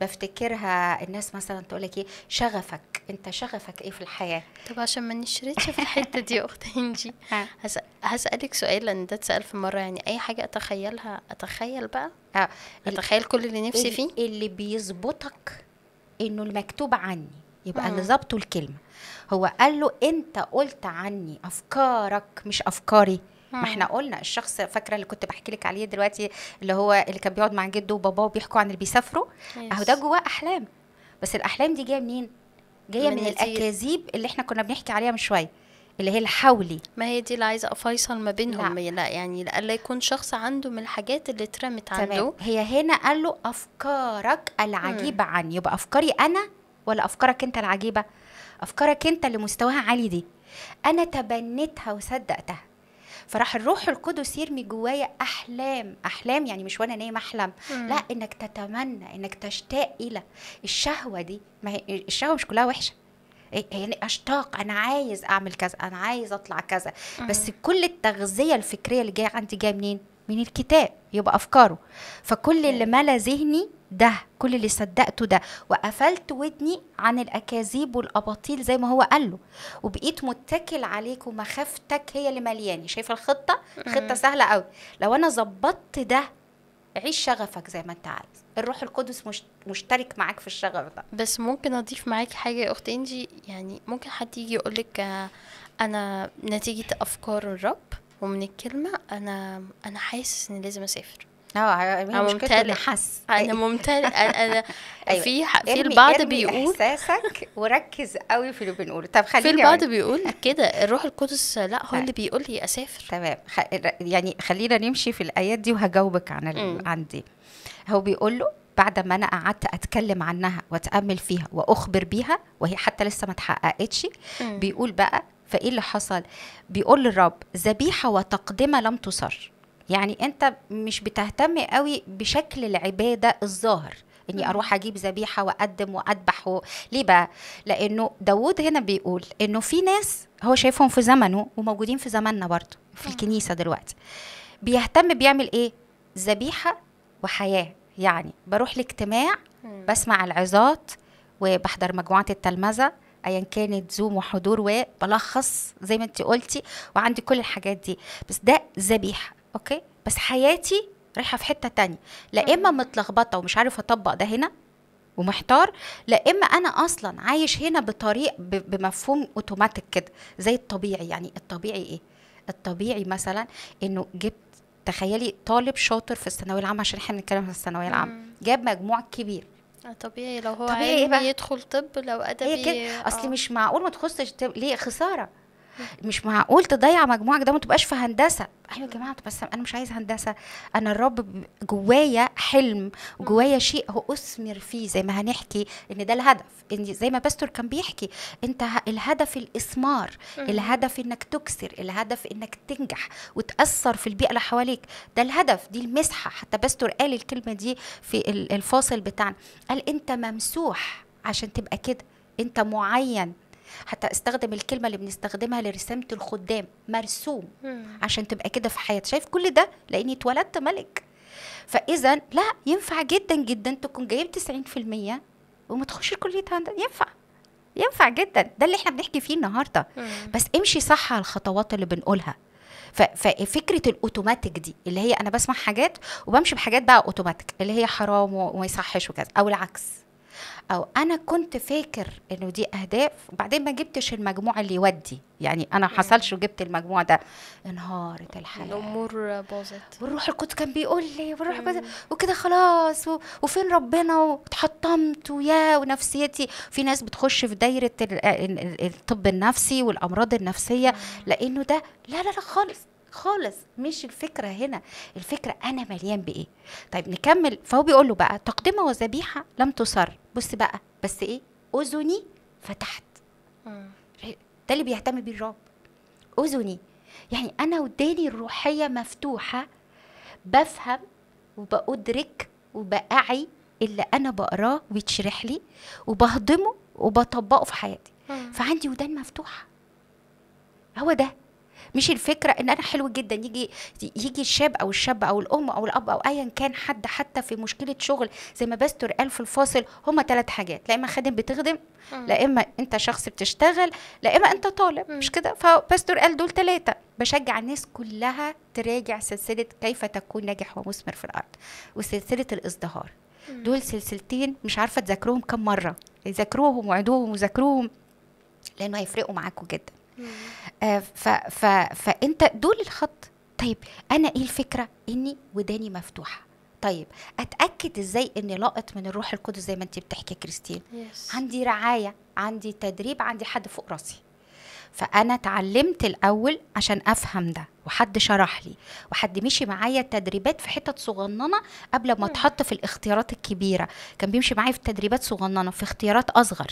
بفتكرها الناس مثلا تقول لك ايه شغفك انت شغفك ايه في الحياه طب عشان ما نشرتش في الحته دي يا (laughs) اخت هنجي هسالك سؤال لان ده اتسال في مره يعني اي حاجه اتخيلها اتخيل بقى اه اتخيل كل اللي نفسي فيه اللي بيظبطك انه المكتوب عني يبقى اللي ظبطه الكلمه هو قال له انت قلت عني افكارك مش افكاري ما احنا قلنا الشخص فاكره اللي كنت بحكي لك عليه دلوقتي اللي هو اللي كان بيقعد مع جده وباباه وبيحكوا عن اللي بيسافروا اهو ده جواه احلام بس الاحلام دي جايه منين جايه من, من الاكاذيب اللي احنا كنا بنحكي عليها من شويه اللي هي الحولي ما هي دي اللي عايزه افيصل ما بينهم لا, لا يعني لا يكون شخص عنده من الحاجات اللي اترمت عنده تمام. هي هنا قال له افكارك العجيبه عني يبقى افكاري انا ولا افكارك انت العجيبه افكارك انت اللي مستواها عالي دي انا تبنيتها وصدقتها فراح الروح القدس يرمي جوايا احلام احلام يعني مش وانا نايم احلم لا انك تتمنى انك تشتاق الى الشهوه دي ما هي الشهوه مش كلها وحشه إيه، إيه، يعني اشتاق انا عايز اعمل كذا انا عايز اطلع كذا بس كل التغذيه الفكريه اللي جايه عندي جايه منين من الكتاب يبقى افكاره فكل اللي ملا ذهني ده كل اللي صدقته ده وقفلت ودني عن الاكاذيب والاباطيل زي ما هو قال له وبقيت متكل عليك ومخافتك هي اللي ملياني شايفه الخطه خطه سهله قوي لو انا ظبطت ده عيش شغفك زي ما انت عايز الروح القدس مش مشترك معاك في الشغف ده بس ممكن اضيف معاك حاجه يا اخت انجي يعني ممكن حد يجي يقول لك انا نتيجه افكار الرب ومن الكلمه انا انا حاسس اني لازم اسافر اه انا ممتلئ حس انا ممتلئ انا (laughs) أيوة. في ح... في البعض ارمي بيقول احساسك وركز قوي في اللي بنقوله طب خلينا في البعض بيقول كده الروح القدس لا هو اللي بيقول لي اسافر تمام خ... يعني خلينا نمشي في الايات دي وهجاوبك عن ال... عن دي هو بيقول له بعد ما انا قعدت اتكلم عنها واتامل فيها واخبر بيها وهي حتى لسه ما اتحققتش بيقول بقى فايه اللي حصل بيقول للرب ذبيحه وتقدمه لم تصر يعني انت مش بتهتم قوي بشكل العباده الظاهر اني اروح اجيب ذبيحه واقدم واذبح و... ليه بقى لانه داوود هنا بيقول انه في ناس هو شايفهم في زمنه وموجودين في زماننا برضه في الكنيسه دلوقتي بيهتم بيعمل ايه ذبيحه وحياه يعني بروح لاجتماع بسمع العظات وبحضر مجموعه التلمذه ايا كانت زوم وحضور وبلخص زي ما انت قلتي وعندي كل الحاجات دي بس ده ذبيحه اوكي بس حياتي رايحه في حته تانية لا اما متلخبطه ومش عارفه اطبق ده هنا ومحتار لا اما انا اصلا عايش هنا بطريق بمفهوم اوتوماتيك كده زي الطبيعي يعني الطبيعي ايه الطبيعي مثلا انه جبت تخيلي طالب شاطر في الثانويه العامه عشان احنا بنتكلم في الثانويه العامه جاب مجموع كبير آه، طبيعي لو هو طبيعي علمي يدخل طب لو ادبي هي إيه كده اصل آه. مش معقول ما تخصش طب ليه خساره مش معقول تضيع مجموعك ده ما تبقاش في هندسه ايوه يا جماعه بس انا مش عايز هندسه انا الرب جوايا حلم جوايا شيء هو اثمر فيه زي ما هنحكي ان ده الهدف ان زي ما باستور كان بيحكي انت الهدف الاثمار الهدف انك تكسر الهدف انك تنجح وتاثر في البيئه اللي حواليك ده الهدف دي المسحه حتى باستور قال الكلمه دي في الفاصل بتاعنا قال انت ممسوح عشان تبقى كده انت معين حتى استخدم الكلمه اللي بنستخدمها لرسامه الخدام مرسوم عشان تبقى كده في حياتي شايف كل ده لاني اتولدت ملك فاذا لا ينفع جدا جدا تكون جايب 90% وما تخش الكليه هندسه ينفع ينفع جدا ده اللي احنا بنحكي فيه النهارده بس امشي صح على الخطوات اللي بنقولها ففكره الاوتوماتيك دي اللي هي انا بسمع حاجات وبمشي بحاجات بقى اوتوماتيك اللي هي حرام وما يصحش وكذا او العكس او انا كنت فاكر انه دي اهداف وبعدين ما جبتش المجموع اللي يودي يعني انا حصلش وجبت المجموع ده انهارت الحياه الامور باظت والروح القدس كان بيقول لي والروح وكده خلاص وفين ربنا واتحطمت ويا ونفسيتي في ناس بتخش في دايره الطب النفسي والامراض النفسيه لانه ده لا لا لا خالص خالص مش الفكره هنا الفكره انا مليان بايه طيب نكمل فهو بيقول له بقى تقدمه وذبيحه لم تصر بص بقى بس ايه اذني فتحت ده اللي بيهتم بيه الرب اذني يعني انا وداني الروحيه مفتوحه بفهم وبأدرك وبأعي اللي أنا بقراه ويتشرح لي وبهضمه وبطبقه في حياتي فعندي ودان مفتوحة هو ده مش الفكره ان انا حلو جدا يجي يجي الشاب او الشاب او الام او الاب او ايا كان حد حتى في مشكله شغل زي ما باستور قال في الفاصل هما ثلاث حاجات لا اما خادم بتخدم لا اما انت شخص بتشتغل لا اما انت طالب مش كده فباستور قال دول ثلاثه بشجع الناس كلها تراجع سلسله كيف تكون ناجح ومثمر في الارض وسلسله الازدهار دول سلسلتين مش عارفه تذاكروهم كم مره ذاكروهم وعدوهم وذاكروهم لانه هيفرقوا معاكم جدا آه، ف ف فانت دول الخط طيب انا ايه الفكره اني وداني مفتوحه طيب اتاكد ازاي اني لاقط من الروح القدس زي ما انت بتحكي كريستين yes. عندي رعايه عندي تدريب عندي حد فوق راسي فانا اتعلمت الاول عشان افهم ده وحد شرح لي وحد مشي معايا التدريبات في حتت صغننه قبل ما اتحط في الاختيارات الكبيره كان بيمشي معايا في تدريبات صغننه في اختيارات اصغر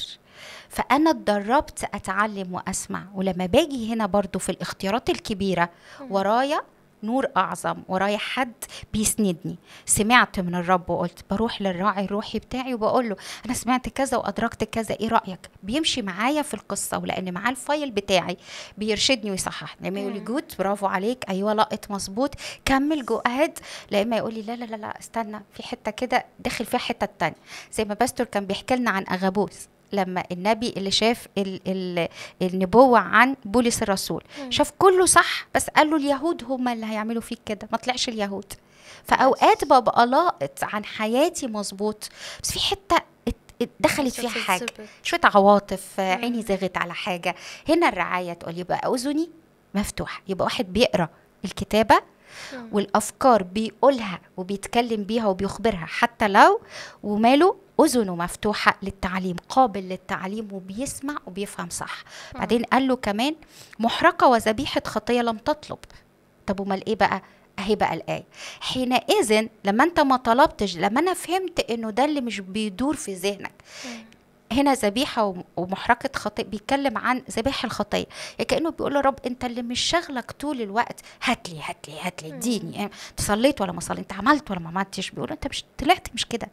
فانا اتدربت اتعلم واسمع ولما باجي هنا برضو في الاختيارات الكبيره ورايا نور أعظم ورايا حد بيسندني سمعت من الرب وقلت بروح للراعي الروحي بتاعي وبقول له أنا سمعت كذا وأدركت كذا إيه رأيك بيمشي معايا في القصة ولأن معاه الفايل بتاعي بيرشدني ويصححني لما يقول لي جود برافو عليك أيوة لقط مظبوط كمل جو أهد لا إما يقول لي لا لا لا لا استنى في حتة كده داخل فيها حتة تانية زي ما باستور كان بيحكي لنا عن أغابوس لما النبي اللي شاف الـ الـ النبوة عن بولس الرسول شاف كله صح بس قال له اليهود هم اللي هيعملوا فيك كده ما طلعش اليهود فأوقات ببقى لاقط عن حياتي مظبوط بس في حتة دخلت فيها حاجه شويه عواطف عيني زغت على حاجه هنا الرعايه تقول يبقى اذني مفتوحه يبقى واحد بيقرا الكتابه والافكار بيقولها وبيتكلم بيها وبيخبرها حتى لو وماله أذنه مفتوحة للتعليم قابل للتعليم وبيسمع وبيفهم صح بعدين قال له كمان محرقة وذبيحة خطية لم تطلب طب امال ايه بقى اهي بقى الآية حينئذ لما انت ما طلبتش لما انا فهمت انه ده اللي مش بيدور في ذهنك هنا ذبيحة ومحرقة خطية بيتكلم عن ذبيحة الخطية يعني كأنه بيقول له رب أنت اللي مش شغلك طول الوقت هات لي هات لي هات لي اديني تصليت يعني صليت ولا ما صليت أنت عملت ولا ما عملتش بيقول أنت مش طلعت مش كده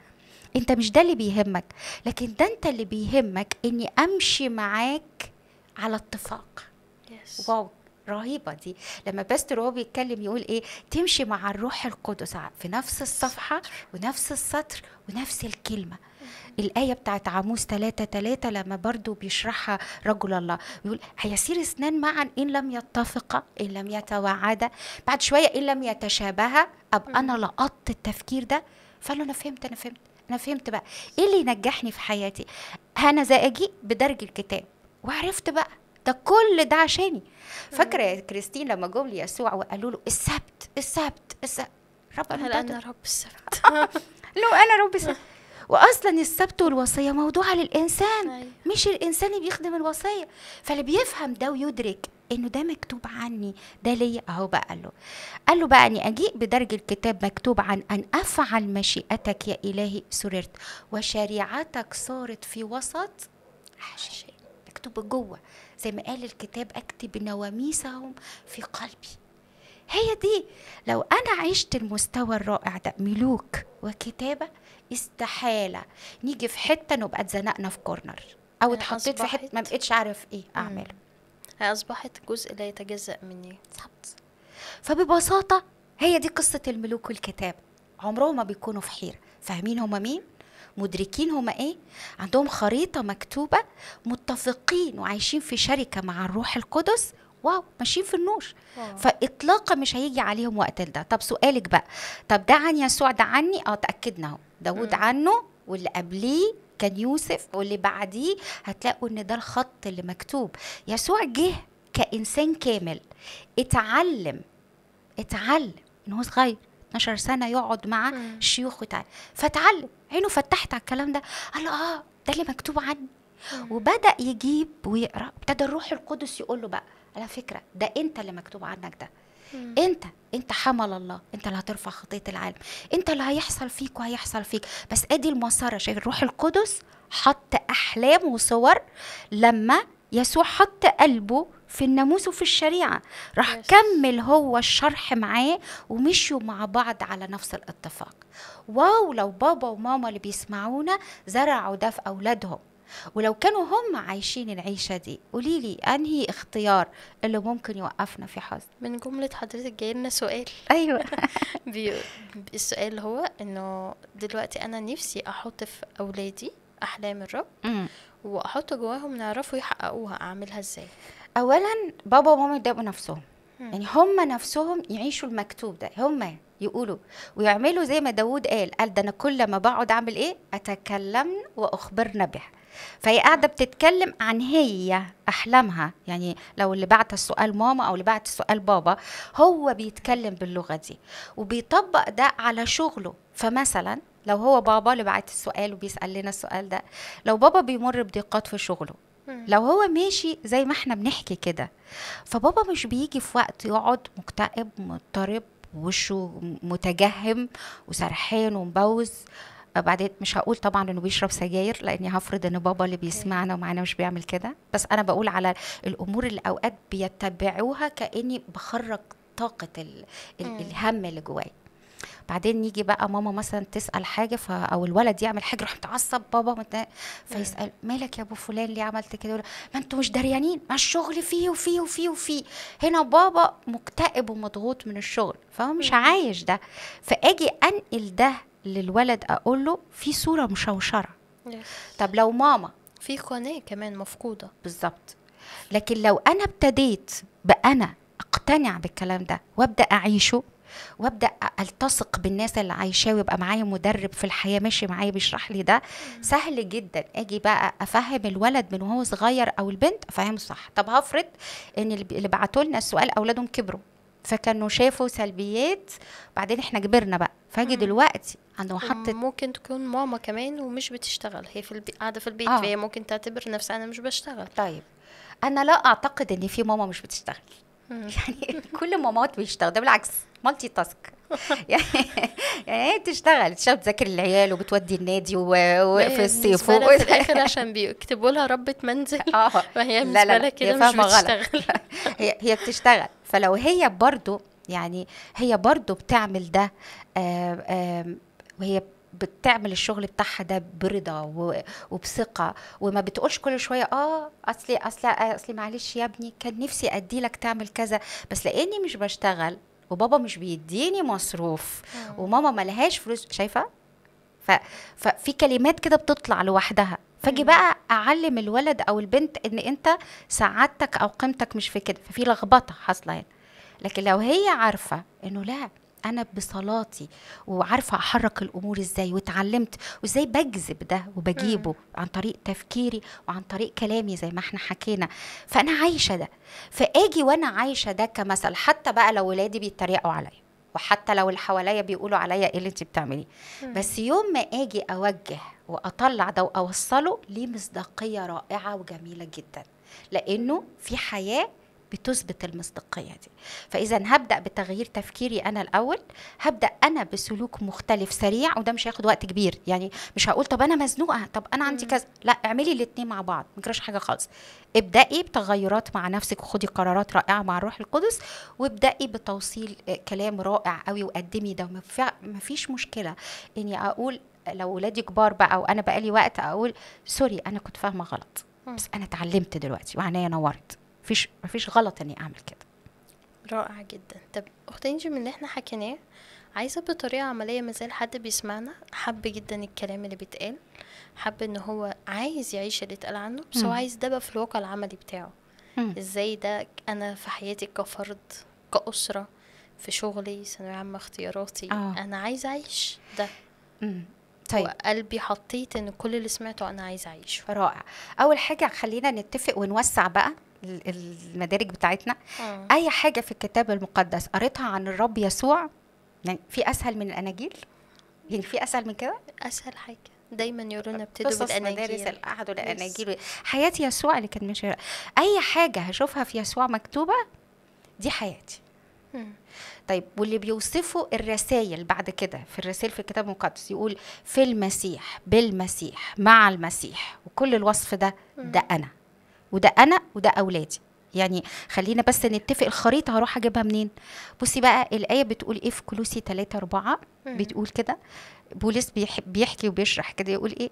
انت مش ده اللي بيهمك لكن ده انت اللي بيهمك اني امشي معاك على اتفاق yes. واو رهيبه دي لما باستر هو بيتكلم يقول ايه تمشي مع الروح القدس في نفس الصفحه ونفس السطر ونفس الكلمه الآية بتاعت عاموس 3 3 لما برضو بيشرحها رجل الله يقول هيصير اثنان معا إن لم يتفقا إن لم يتوعدا بعد شوية إن لم يتشابها أب أنا لقطت التفكير ده فقال له أنا فهمت أنا فهمت انا فهمت بقى ايه اللي ينجحني في حياتي انا زائجي بدرج الكتاب وعرفت بقى ده كل ده عشاني فاكره يا كريستين لما جم ليسوع وقالوا له السبت السبت السبت رب انا انا رب السبت (laughs) لو انا رب السبت واصلا السبت والوصيه موضوعه للانسان أيوه. مش الانسان اللي بيخدم الوصيه فاللي بيفهم ده ويدرك انه ده مكتوب عني ده ليا اهو بقى له قال له بقى اني اجيء بدرج الكتاب مكتوب عن ان افعل مشيئتك يا الهي سررت وشريعتك صارت في وسط حشيشي. مكتوب جوه زي ما قال الكتاب اكتب نواميسهم في قلبي هي دي لو انا عشت المستوى الرائع ده ملوك وكتابه استحاله نيجي في حته نبقى اتزنقنا في كورنر او يعني اتحطيت في حته ما بقتش عارف ايه اعمله هي أصبحت جزء لا يتجزأ مني بالظبط فببساطة هي دي قصة الملوك والكتاب عمرهم ما بيكونوا في حيرة فاهمين هما مين مدركين هما ايه عندهم خريطة مكتوبة متفقين وعايشين في شركة مع الروح القدس واو ماشيين في النور فاطلاقا مش هيجي عليهم وقت ده طب سؤالك بقى طب ده عن يسوع ده عني اه تاكدنا اهو داوود عنه واللي قبليه كان يوسف واللي بعديه هتلاقوا ان ده الخط اللي مكتوب يسوع جه كانسان كامل اتعلم اتعلم ان هو صغير 12 سنه يقعد مع الشيوخ وتعلم فتعلم عينه فتحت على الكلام ده قال اه ده اللي مكتوب عني وبدا يجيب ويقرا ابتدى الروح القدس يقول له بقى على فكره ده انت اللي مكتوب عنك ده مم. انت انت حمل الله انت اللي هترفع خطيه العالم انت اللي هيحصل فيك وهيحصل فيك بس ادي المساره شايف الروح القدس حط احلام وصور لما يسوع حط قلبه في الناموس وفي الشريعه راح كمل هو الشرح معاه ومشيوا مع بعض على نفس الاتفاق واو لو بابا وماما اللي بيسمعونا زرعوا ده في اولادهم ولو كانوا هم عايشين العيشه دي قولي لي انهي اختيار اللي ممكن يوقفنا في حظ من جمله حضرتك جاي لنا سؤال ايوه (laughs) بي... السؤال هو انه دلوقتي انا نفسي احط في اولادي احلام الرب واحط جواهم يعرفوا يحققوها اعملها ازاي اولا بابا وماما يضايقوا نفسهم يعني هم نفسهم يعيشوا المكتوب ده هم يقولوا ويعملوا زي ما داود قال قال ده انا كل ما بقعد اعمل ايه اتكلم واخبرنا بها فهي قاعده بتتكلم عن هي احلامها يعني لو اللي بعت السؤال ماما او اللي بعت السؤال بابا هو بيتكلم باللغه دي وبيطبق ده على شغله فمثلا لو هو بابا اللي بعت السؤال وبيسال لنا السؤال ده لو بابا بيمر بضيقات في شغله لو هو ماشي زي ما احنا بنحكي كده فبابا مش بيجي في وقت يقعد مكتئب مضطرب وشه متجهم وسرحان ومبوز بعدين مش هقول طبعا انه بيشرب سجاير لاني هفرض ان بابا اللي بيسمعنا ومعانا مش بيعمل كده بس انا بقول على الامور اللي اوقات بيتبعوها كاني بخرج طاقه الـ الـ الهم اللي جوايا بعدين يجي بقى ماما مثلا تسال حاجه ف... او الولد يعمل حاجه يروح متعصب بابا فيسال مالك يا ابو فلان ليه عملت كده ما انتوا مش دريانين ما الشغل فيه وفيه وفيه وفيه هنا بابا مكتئب ومضغوط من الشغل فهو مش عايش ده فاجي انقل ده للولد اقول له في صوره مشوشره طب لو ماما في قناه كمان مفقوده بالظبط لكن لو انا ابتديت بانا اقتنع بالكلام ده وابدا اعيشه وابدا التصق بالناس اللي عايشاه ويبقى معايا مدرب في الحياه ماشي معايا بيشرح لي ده سهل جدا اجي بقى افهم الولد من وهو صغير او البنت افهمه صح طب هفرض ان اللي بعتوا لنا السؤال اولادهم كبروا فكانوا شافوا سلبيات بعدين احنا كبرنا بقى فاجي دلوقتي عند محطة ممكن تكون ماما كمان ومش بتشتغل هي في البي... قاعدة في البيت آه. فهي ممكن تعتبر نفسها أنا مش بشتغل طيب أنا لا أعتقد إن في ماما مش بتشتغل (laughs) يعني كل مامات بيشتغل ده بالعكس مالتي تاسك (laughs) يعني, يعني هي بتشتغل بتشتغل بتذاكر العيال وبتودي النادي وفي الصيف في الاخر عشان بيكتبوا لها ربة منزل (laughs) اه ما (laughs) لا لا لا كده مش بتشتغل هي هي بتشتغل فلو هي برضو يعني هي برضو بتعمل ده آه آه وهي بتعمل الشغل بتاعها ده برضا وبثقه وما بتقولش كل شويه اه اصلي اصلي اصلي معلش يا ابني كان نفسي ادي لك تعمل كذا بس لاني مش بشتغل وبابا مش بيديني مصروف وماما ملهاش فلوس شايفه ففي كلمات كده بتطلع لوحدها فاجي بقى اعلم الولد او البنت ان انت سعادتك او قيمتك مش في كده ففي لخبطه حاصله هنا لكن لو هي عارفه انه لا انا بصلاتي وعارفه احرك الامور ازاي واتعلمت وازاي بجذب ده وبجيبه عن طريق تفكيري وعن طريق كلامي زي ما احنا حكينا فانا عايشه ده فاجي وانا عايشه ده كمثل حتى بقى لو ولادي بيتريقوا عليا وحتى لو اللي حواليا بيقولوا عليا ايه اللي انت بتعمليه بس يوم ما اجي اوجه واطلع ده واوصله ليه مصداقيه رائعه وجميله جدا لانه في حياه بتثبت المصداقيه دي فاذا هبدا بتغيير تفكيري انا الاول هبدا انا بسلوك مختلف سريع وده مش هياخد وقت كبير يعني مش هقول طب انا مزنوقه طب انا عندي كذا لا اعملي الاثنين مع بعض ما حاجه خالص ابدأي بتغيرات مع نفسك وخدي قرارات رائعة مع الروح القدس وابدأي بتوصيل كلام رائع قوي وقدمي ده ما فيش مشكلة اني اقول لو ولادي كبار بقى وانا بقالي وقت اقول سوري انا كنت فاهمة غلط بس انا اتعلمت دلوقتي وعناية نورت مفيش مفيش غلط اني اعمل كده رائع جدا طب انجي نجم اللي احنا حكيناه عايزه بطريقه عمليه مازال حد بيسمعنا حب جدا الكلام اللي بيتقال حب ان هو عايز يعيش اللي اتقال عنه بس هو عايز ده بقى في الواقع العملي بتاعه م. ازاي ده انا في حياتي كفرد كاسره في شغلي ثانوية عامة اختياراتي آه. أنا عايزة أعيش ده مم. طيب وقلبي حطيت إن كل اللي سمعته أنا عايزة أعيشه رائع أول حاجة خلينا نتفق ونوسع بقى المدارج بتاعتنا آه. اي حاجه في الكتاب المقدس قريتها عن الرب يسوع يعني في اسهل من الاناجيل يعني في اسهل من كده اسهل حاجه دايما يقولوا ابتدوا بالاناجيل مدارس الاحد والاناجيل حياه يسوع اللي كان مش اي حاجه هشوفها في يسوع مكتوبه دي حياتي مم. طيب واللي بيوصفوا الرسائل بعد كده في الرسائل في الكتاب المقدس يقول في المسيح بالمسيح مع المسيح وكل الوصف ده ده انا وده انا وده اولادي يعني خلينا بس نتفق الخريطه هروح اجيبها منين بصي بقى الايه بتقول ايه في كلوسي 3 أربعة بتقول كده بولس بيحكي وبيشرح كده يقول ايه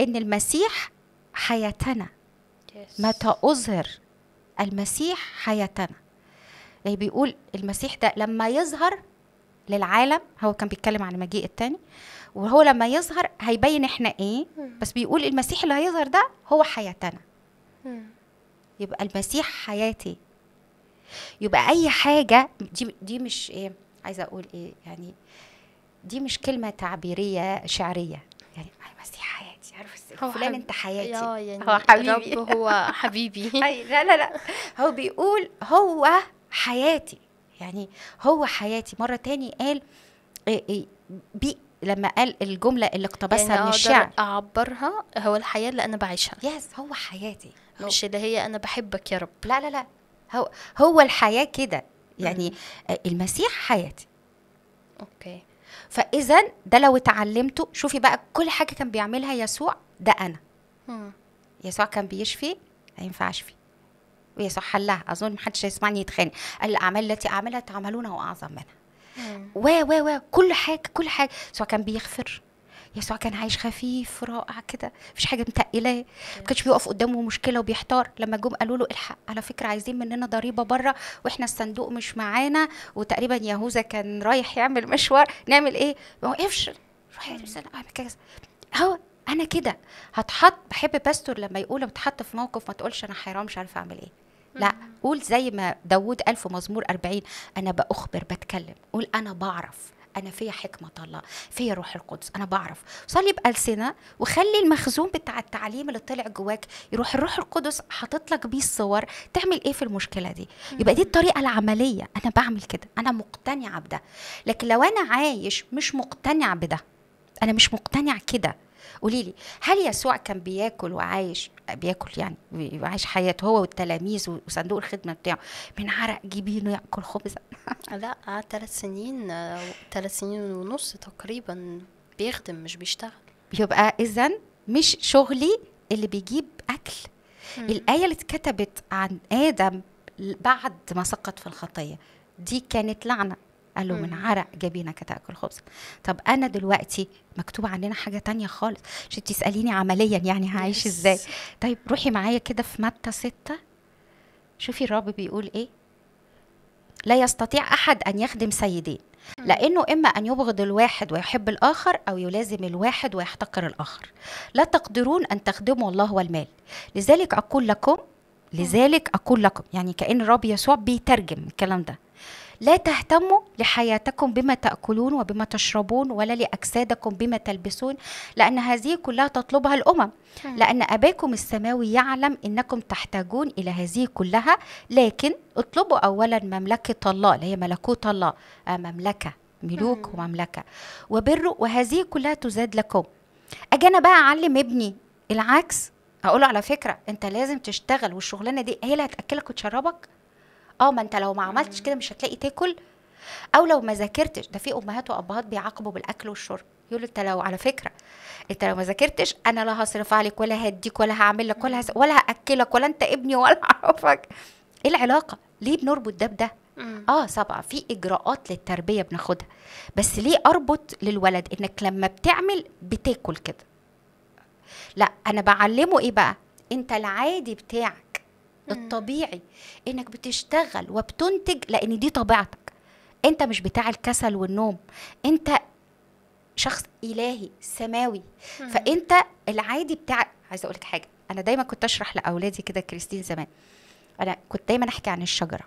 ان المسيح حياتنا متى اظهر المسيح حياتنا يعني بيقول المسيح ده لما يظهر للعالم هو كان بيتكلم عن المجيء التاني وهو لما يظهر هيبين احنا ايه بس بيقول المسيح اللي هيظهر ده هو حياتنا يبقى المسيح حياتي يبقى اي حاجه دي دي مش ايه عايزه اقول ايه يعني دي مش كلمه تعبيريه شعريه يعني المسيح حياتي عارفه فلان انت حياتي هو يعني هو حبيبي رب هو حبيبي (laughs) لا لا لا هو بيقول هو حياتي يعني هو حياتي مره تاني قال إيه، إيه، بي لما قال الجمله اللي اقتبسها يعني من الشعر اعبرها هو الحياه اللي انا بعيشها يس هو حياتي هو. مش اللي هي انا بحبك يا رب لا لا لا هو هو الحياه كده يعني م. المسيح حياتي اوكي فاذا ده لو اتعلمته شوفي بقى كل حاجه كان بيعملها يسوع ده انا م. يسوع كان بيشفي ما ينفعش فيه ويسوع حلها اظن محدش هيسمعني يتخانق قال الاعمال التي اعملها تعملونها واعظم منها و و و كل حاجه كل حاجه يسوع كان بيغفر يسوع كان عايش خفيف رائع كده مفيش حاجه متقلاه ما كانش بيقف قدامه مشكله وبيحتار لما جم قالوا له الحق على فكره عايزين مننا ضريبه بره واحنا الصندوق مش معانا وتقريبا يهوذا كان رايح يعمل مشوار نعمل ايه ما وقفش روح كذا هو انا كده هتحط بحب باستور لما يقول بتحط في موقف ما تقولش انا حرام مش عارفه اعمل ايه لا قول زي ما داوود قال في مزمور 40 انا باخبر بتكلم قول انا بعرف انا فيا حكمه الله فيا روح القدس انا بعرف صلي بالسنه وخلي المخزون بتاع التعليم اللي طلع جواك يروح الروح القدس حاطط لك بيه الصور تعمل ايه في المشكله دي يبقى دي الطريقه العمليه انا بعمل كده انا مقتنعه بده لكن لو انا عايش مش مقتنع بده انا مش مقتنع كده قولي لي هل يسوع كان بياكل وعايش بياكل يعني وعايش حياته هو والتلاميذ وصندوق الخدمه بتاعه من عرق جبينه ياكل خبز (laughs) لا قعد آه، ثلاث سنين ثلاث آه، سنين ونص تقريبا بيخدم مش بيشتغل يبقى اذا مش شغلي اللي بيجيب اكل مم. الايه اللي اتكتبت عن ادم بعد ما سقط في الخطيه دي كانت لعنه قال له من عرق جبينك تاكل خبز طب انا دلوقتي مكتوب عندنا حاجه تانية خالص عشان تساليني عمليا يعني هعيش ازاي طيب روحي معايا كده في متى ستة شوفي الرب بيقول ايه لا يستطيع احد ان يخدم سيدين لانه اما ان يبغض الواحد ويحب الاخر او يلازم الواحد ويحتقر الاخر لا تقدرون ان تخدموا الله والمال لذلك اقول لكم لذلك اقول لكم يعني كان الرب يسوع بيترجم الكلام ده لا تهتموا لحياتكم بما تأكلون وبما تشربون ولا لأجسادكم بما تلبسون لأن هذه كلها تطلبها الأمم نعم. لأن أباكم السماوي يعلم أنكم تحتاجون إلى هذه كلها لكن اطلبوا أولا مملكة الله اللي هي ملكوت الله آه، مملكة ملوك نعم. ومملكة وبر وهذه كلها تزاد لكم أجي أنا بقى أعلم ابني العكس اقول له على فكره انت لازم تشتغل والشغلانه دي هي اللي هتاكلك وتشربك اه ما انت لو ما عملتش كده مش هتلاقي تاكل او لو ما ذاكرتش ده في امهات وابهات بيعاقبوا بالاكل والشرب يقولوا انت لو على فكره انت لو ما ذاكرتش انا لا هصرف عليك ولا هديك ولا هعمل لك ولا هس... ولا هاكلك ولا انت ابني ولا اعرفك (laughs) ايه العلاقه ليه بنربط ده بده اه طبعا في اجراءات للتربيه بناخدها بس ليه اربط للولد انك لما بتعمل بتاكل كده لا انا بعلمه ايه بقى انت العادي بتاعك الطبيعي انك بتشتغل وبتنتج لان دي طبيعتك انت مش بتاع الكسل والنوم انت شخص الهي سماوي فانت العادي بتاع عايزه اقول لك حاجه انا دايما كنت اشرح لاولادي كده كريستين زمان انا كنت دايما احكي عن الشجره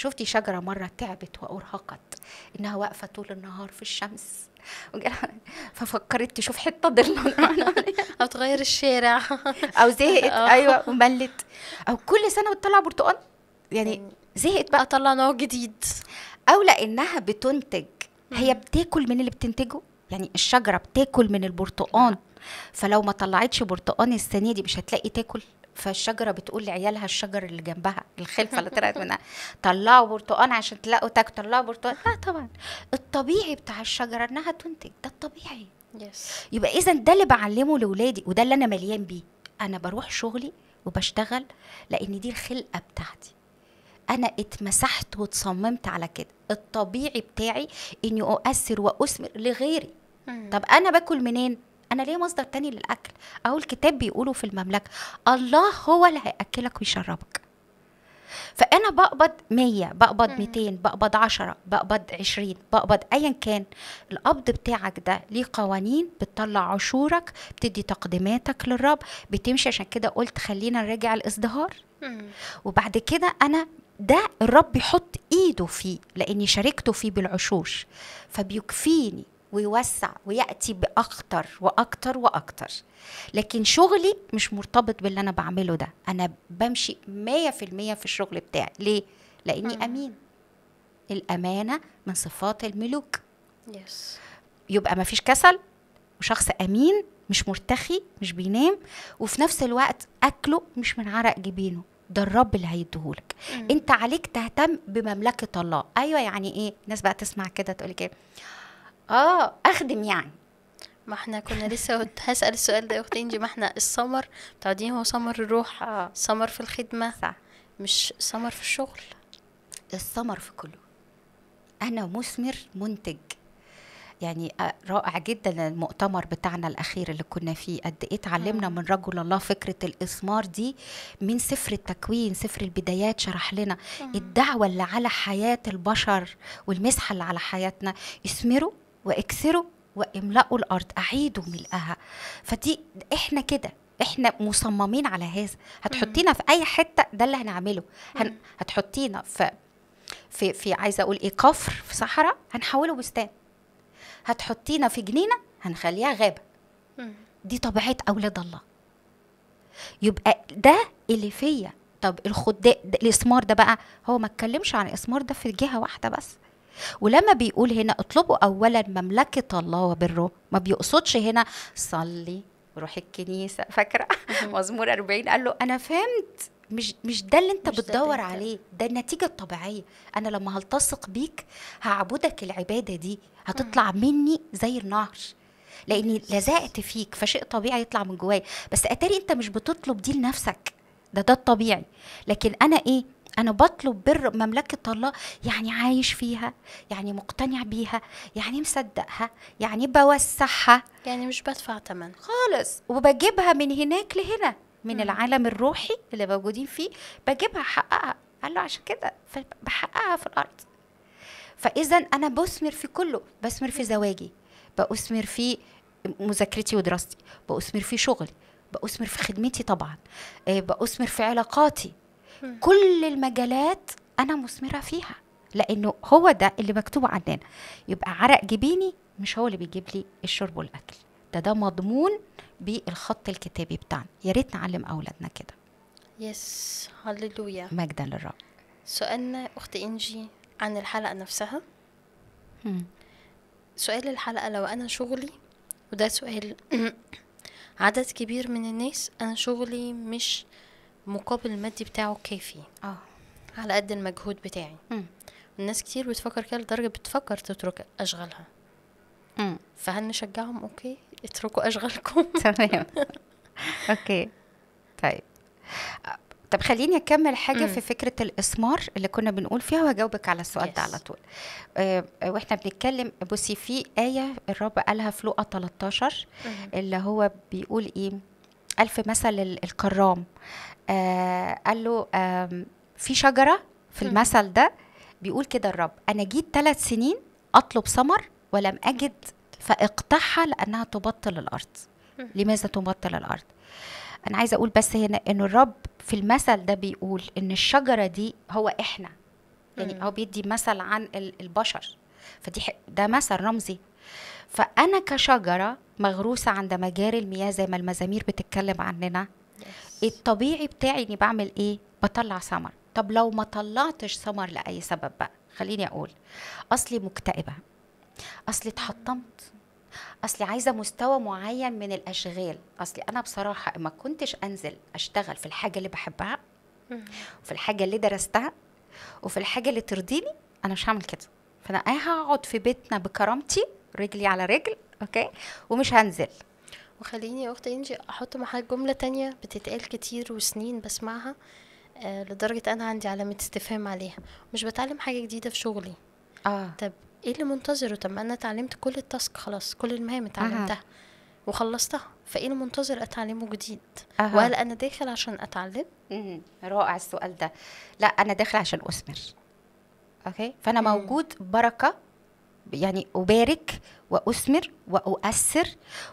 شفتي شجرة مرة تعبت وأرهقت إنها واقفة طول النهار في الشمس (laughs) ففكرت تشوف حتة ضل (laughs) أو تغير الشارع (laughs) أو زهقت آه. أيوة وملت أو كل سنة بتطلع برتقال يعني زهقت بقى آه، طلع نوع جديد أو لأنها بتنتج هي بتاكل من اللي بتنتجه يعني الشجرة بتاكل من البرتقان فلو ما طلعتش برتقان السنة دي مش هتلاقي تاكل فالشجره بتقول لعيالها الشجر اللي جنبها الخلفه اللي طلعت منها طلعوا برتقان عشان تلاقوا تاكل طلعوا برتقان لا طبعا الطبيعي بتاع الشجره انها تنتج ده الطبيعي يس. يبقى اذا ده اللي بعلمه لاولادي وده اللي انا مليان بيه انا بروح شغلي وبشتغل لان دي الخلقه بتاعتي انا اتمسحت واتصممت على كده الطبيعي بتاعي اني اؤثر واثمر لغيري طب انا باكل منين انا ليه مصدر تاني للاكل او الكتاب بيقوله في المملكه الله هو اللي هياكلك ويشربك فانا بقبض 100 بقبض 200 بقبض 10 بقبض 20 بقبض ايا كان القبض بتاعك ده ليه قوانين بتطلع عشورك بتدي تقديماتك للرب بتمشي عشان كده قلت خلينا نراجع الازدهار وبعد كده انا ده الرب يحط ايده فيه لاني شاركته فيه بالعشوش فبيكفيني ويوسع وياتي باخطر واكتر واكتر لكن شغلي مش مرتبط باللي انا بعمله ده انا بمشي 100% في الشغل بتاعي ليه لاني امين الامانه من صفات الملوك يس. يبقى ما فيش كسل وشخص امين مش مرتخي مش بينام وفي نفس الوقت اكله مش من عرق جبينه ده الرب اللي هيديهولك انت عليك تهتم بمملكه الله ايوه يعني ايه الناس بقى تسمع كده تقول كده إيه؟ اه اخدم يعني ما احنا كنا لسه هسأل السؤال ده يا اختي انجي ما احنا السمر بتاعدين هو سمر الروح آه. سمر في الخدمة صح مش سمر في الشغل السمر في كله انا مثمر منتج يعني آه، رائع جدا المؤتمر بتاعنا الاخير اللي كنا فيه قد ايه اتعلمنا من رجل الله فكره الاثمار دي من سفر التكوين سفر البدايات شرح لنا الدعوه اللي على حياه البشر والمسحه اللي على حياتنا اثمروا واكسروا واملأوا الارض اعيدوا ملئها فدي احنا كده احنا مصممين على هذا هتحطينا في اي حته ده اللي هنعمله هن... هتحطينا في في في عايزه اقول ايه كفر في صحراء هنحوله بستان هتحطينا في جنينه هنخليها غابه دي طبيعه اولاد الله يبقى ده اللي فيا طب الخد الاسمار ده بقى هو ما اتكلمش عن الاسمار ده في جهه واحده بس ولما بيقول هنا اطلبوا اولا مملكه الله وبره ما بيقصدش هنا صلي روح الكنيسه (laughs) فاكره مزمور 40 قال له انا فهمت مش مش ده اللي انت بتدور ده عليه ده النتيجه الطبيعيه انا لما هلتصق بيك هعبدك العباده دي هتطلع مني زي النهر لاني لزقت فيك فشيء طبيعي يطلع من جوايا بس اتاري انت مش بتطلب دي لنفسك ده ده الطبيعي لكن انا ايه انا بطلب بر مملكه الله يعني عايش فيها يعني مقتنع بيها يعني مصدقها يعني بوسعها يعني مش بدفع ثمن خالص وبجيبها من هناك لهنا من م. العالم الروحي اللي موجودين فيه بجيبها احققها قال له عشان كده بحققها في الارض فاذا انا بثمر في كله بثمر في زواجي بأثمر في مذاكرتي ودراستي بأثمر في شغلي بأثمر في خدمتي طبعا آه، بأثمر في علاقاتي كل المجالات انا مثمره فيها لانه هو ده اللي مكتوب عندنا يبقى عرق جبيني مش هو اللي بيجيب لي الشرب والاكل ده ده مضمون بالخط الكتابي بتاعنا يا ريت نعلم اولادنا كده يس هللويا مجدا للرب سؤالنا اخت انجي عن الحلقه نفسها سؤال الحلقه لو انا شغلي وده سؤال (clears throat) عدد كبير من الناس انا شغلي مش المقابل المادي بتاعه كافي اه على قد المجهود بتاعي م. الناس كتير بتفكر كده لدرجه بتفكر تترك اشغالها امم فهل نشجعهم اوكي اتركوا اشغالكم (laughs) تمام اوكي طيب طب خليني اكمل حاجه مم. في فكره الاسمار اللي كنا بنقول فيها وهجاوبك على السؤال yes. ده على طول آه،, آه واحنا بنتكلم بصي في ايه الرب قالها في لوقا 13 مم. اللي هو بيقول ايه ألف مثل الكرام آه، قال له في شجره في المثل ده بيقول كده الرب انا جيت ثلاث سنين اطلب ثمر ولم اجد فاقطعها لانها تبطل الارض لماذا تبطل الارض انا عايزه اقول بس هنا ان الرب في المثل ده بيقول ان الشجره دي هو احنا يعني هو بيدي مثل عن البشر فدي ده مثل رمزي فانا كشجره مغروسه عند مجاري المياه زي ما المزامير بتتكلم عننا الطبيعي بتاعي اني بعمل ايه بطلع سمر طب لو ما طلعتش سمر لاي سبب بقى خليني اقول اصلي مكتئبه اصلي اتحطمت اصلي عايزه مستوى معين من الاشغال اصلي انا بصراحه ما كنتش انزل اشتغل في الحاجه اللي بحبها وفي الحاجه اللي درستها وفي الحاجه اللي ترضيني انا مش هعمل كده فانا هقعد في بيتنا بكرامتي رجلي على رجل اوكي ومش هنزل وخليني يا اختي انجي احط معاها جمله تانية بتتقال كتير وسنين بسمعها آه لدرجه انا عندي علامه استفهام عليها مش بتعلم حاجه جديده في شغلي اه طب ايه اللي منتظره طب ما انا اتعلمت كل التاسك خلاص كل المهام اتعلمتها آه. وخلصتها فايه اللي منتظر اتعلمه جديد أه. وهل انا داخل عشان اتعلم رائع السؤال ده لا انا داخل عشان اثمر اوكي فانا مم. موجود بركه يعني ابارك وأثمر وأؤثر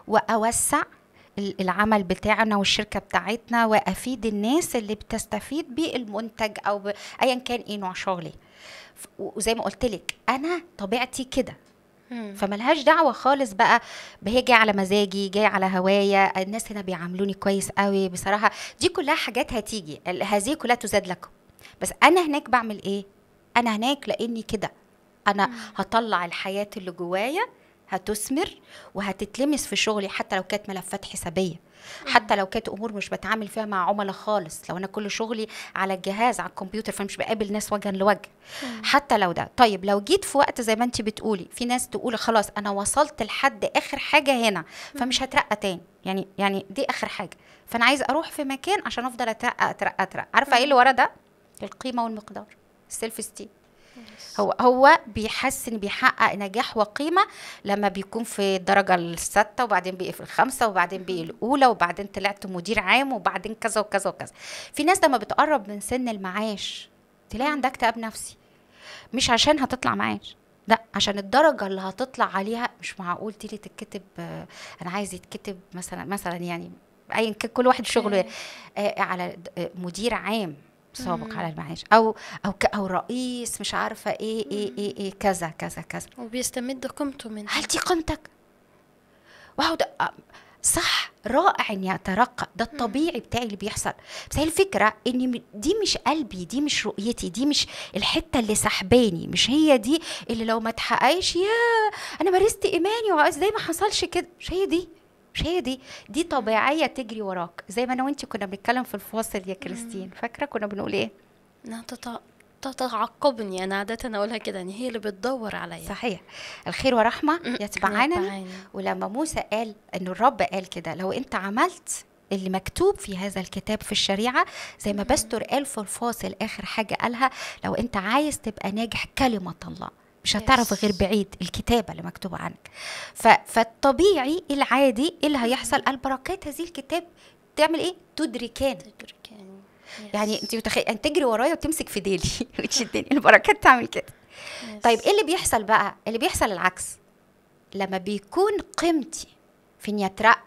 وأوسع العمل بتاعنا والشركة بتاعتنا وأفيد الناس اللي بتستفيد بالمنتج أو أيا كان إيه نوع شغلي وزي ما قلت لك أنا طبيعتي كده فملهاش دعوه خالص بقى بهي جايه على مزاجي جايه على هوايا الناس هنا بيعاملوني كويس قوي بصراحه دي كلها حاجات هتيجي هذه كلها تزاد لكم بس انا هناك بعمل ايه انا هناك لاني كده انا هطلع الحياه اللي جوايا هتثمر وهتتلمس في شغلي حتى لو كانت ملفات حسابيه حتى لو كانت امور مش بتعامل فيها مع عملاء خالص لو انا كل شغلي على الجهاز على الكمبيوتر فمش بقابل ناس وجها لوجه حتى لو ده طيب لو جيت في وقت زي ما انت بتقولي في ناس تقول خلاص انا وصلت لحد اخر حاجه هنا فمش هترقى تاني يعني يعني دي اخر حاجه فانا عايز اروح في مكان عشان افضل اترقى اترقى اترقى عارفه ايه اللي ورا ده القيمه والمقدار السيلف ستيم هو هو بيحسن بيحقق نجاح وقيمه لما بيكون في الدرجه السادسه وبعدين بقي في الخامسه وبعدين بقي الاولى وبعدين طلعت مدير عام وبعدين كذا وكذا وكذا في ناس لما بتقرب من سن المعاش تلاقي عندها اكتئاب نفسي مش عشان هتطلع معاش لا عشان الدرجة اللي هتطلع عليها مش معقول تيجي تتكتب آه، أنا عايز يتكتب مثلا مثلا يعني أيا كان كل واحد شغله إيه. آه، على آه، مدير عام سابق على المعاش او او او رئيس مش عارفه ايه ايه ايه, إيه كذا كذا كذا وبيستمد قيمته من هل دي قيمتك؟ واو آه، صح رائع اني اترقى ده الطبيعي بتاعي اللي بيحصل بس هي الفكره ان دي مش قلبي دي مش رؤيتي دي مش الحته اللي سحباني مش هي دي اللي لو ما اتحققش يا انا مارست ايماني زي ما حصلش كده مش هي دي مش هي دي دي طبيعيه تجري وراك زي ما انا وانت كنا بنتكلم في الفاصل يا كريستين فاكره كنا بنقول ايه انها تتعقبني انا عاده اقولها كده ان هي اللي بتدور عليا صحيح الخير ورحمه يتبعانا ولما موسى قال ان الرب قال كده لو انت عملت اللي مكتوب في هذا الكتاب في الشريعة زي ما بستر قال في الفاصل آخر حاجة قالها لو أنت عايز تبقى ناجح كلمة الله مش هتعرف غير بعيد الكتابه اللي مكتوبه عنك فالطبيعي العادي اللي هيحصل البركات هذه الكتاب تعمل ايه تدركان تدركان يعني انت متخيل ان يعني تجري ورايا وتمسك في ديلي وتشدني (laughs) البركات تعمل كده طيب ايه اللي بيحصل بقى اللي بيحصل العكس لما بيكون قيمتي في اني اترقى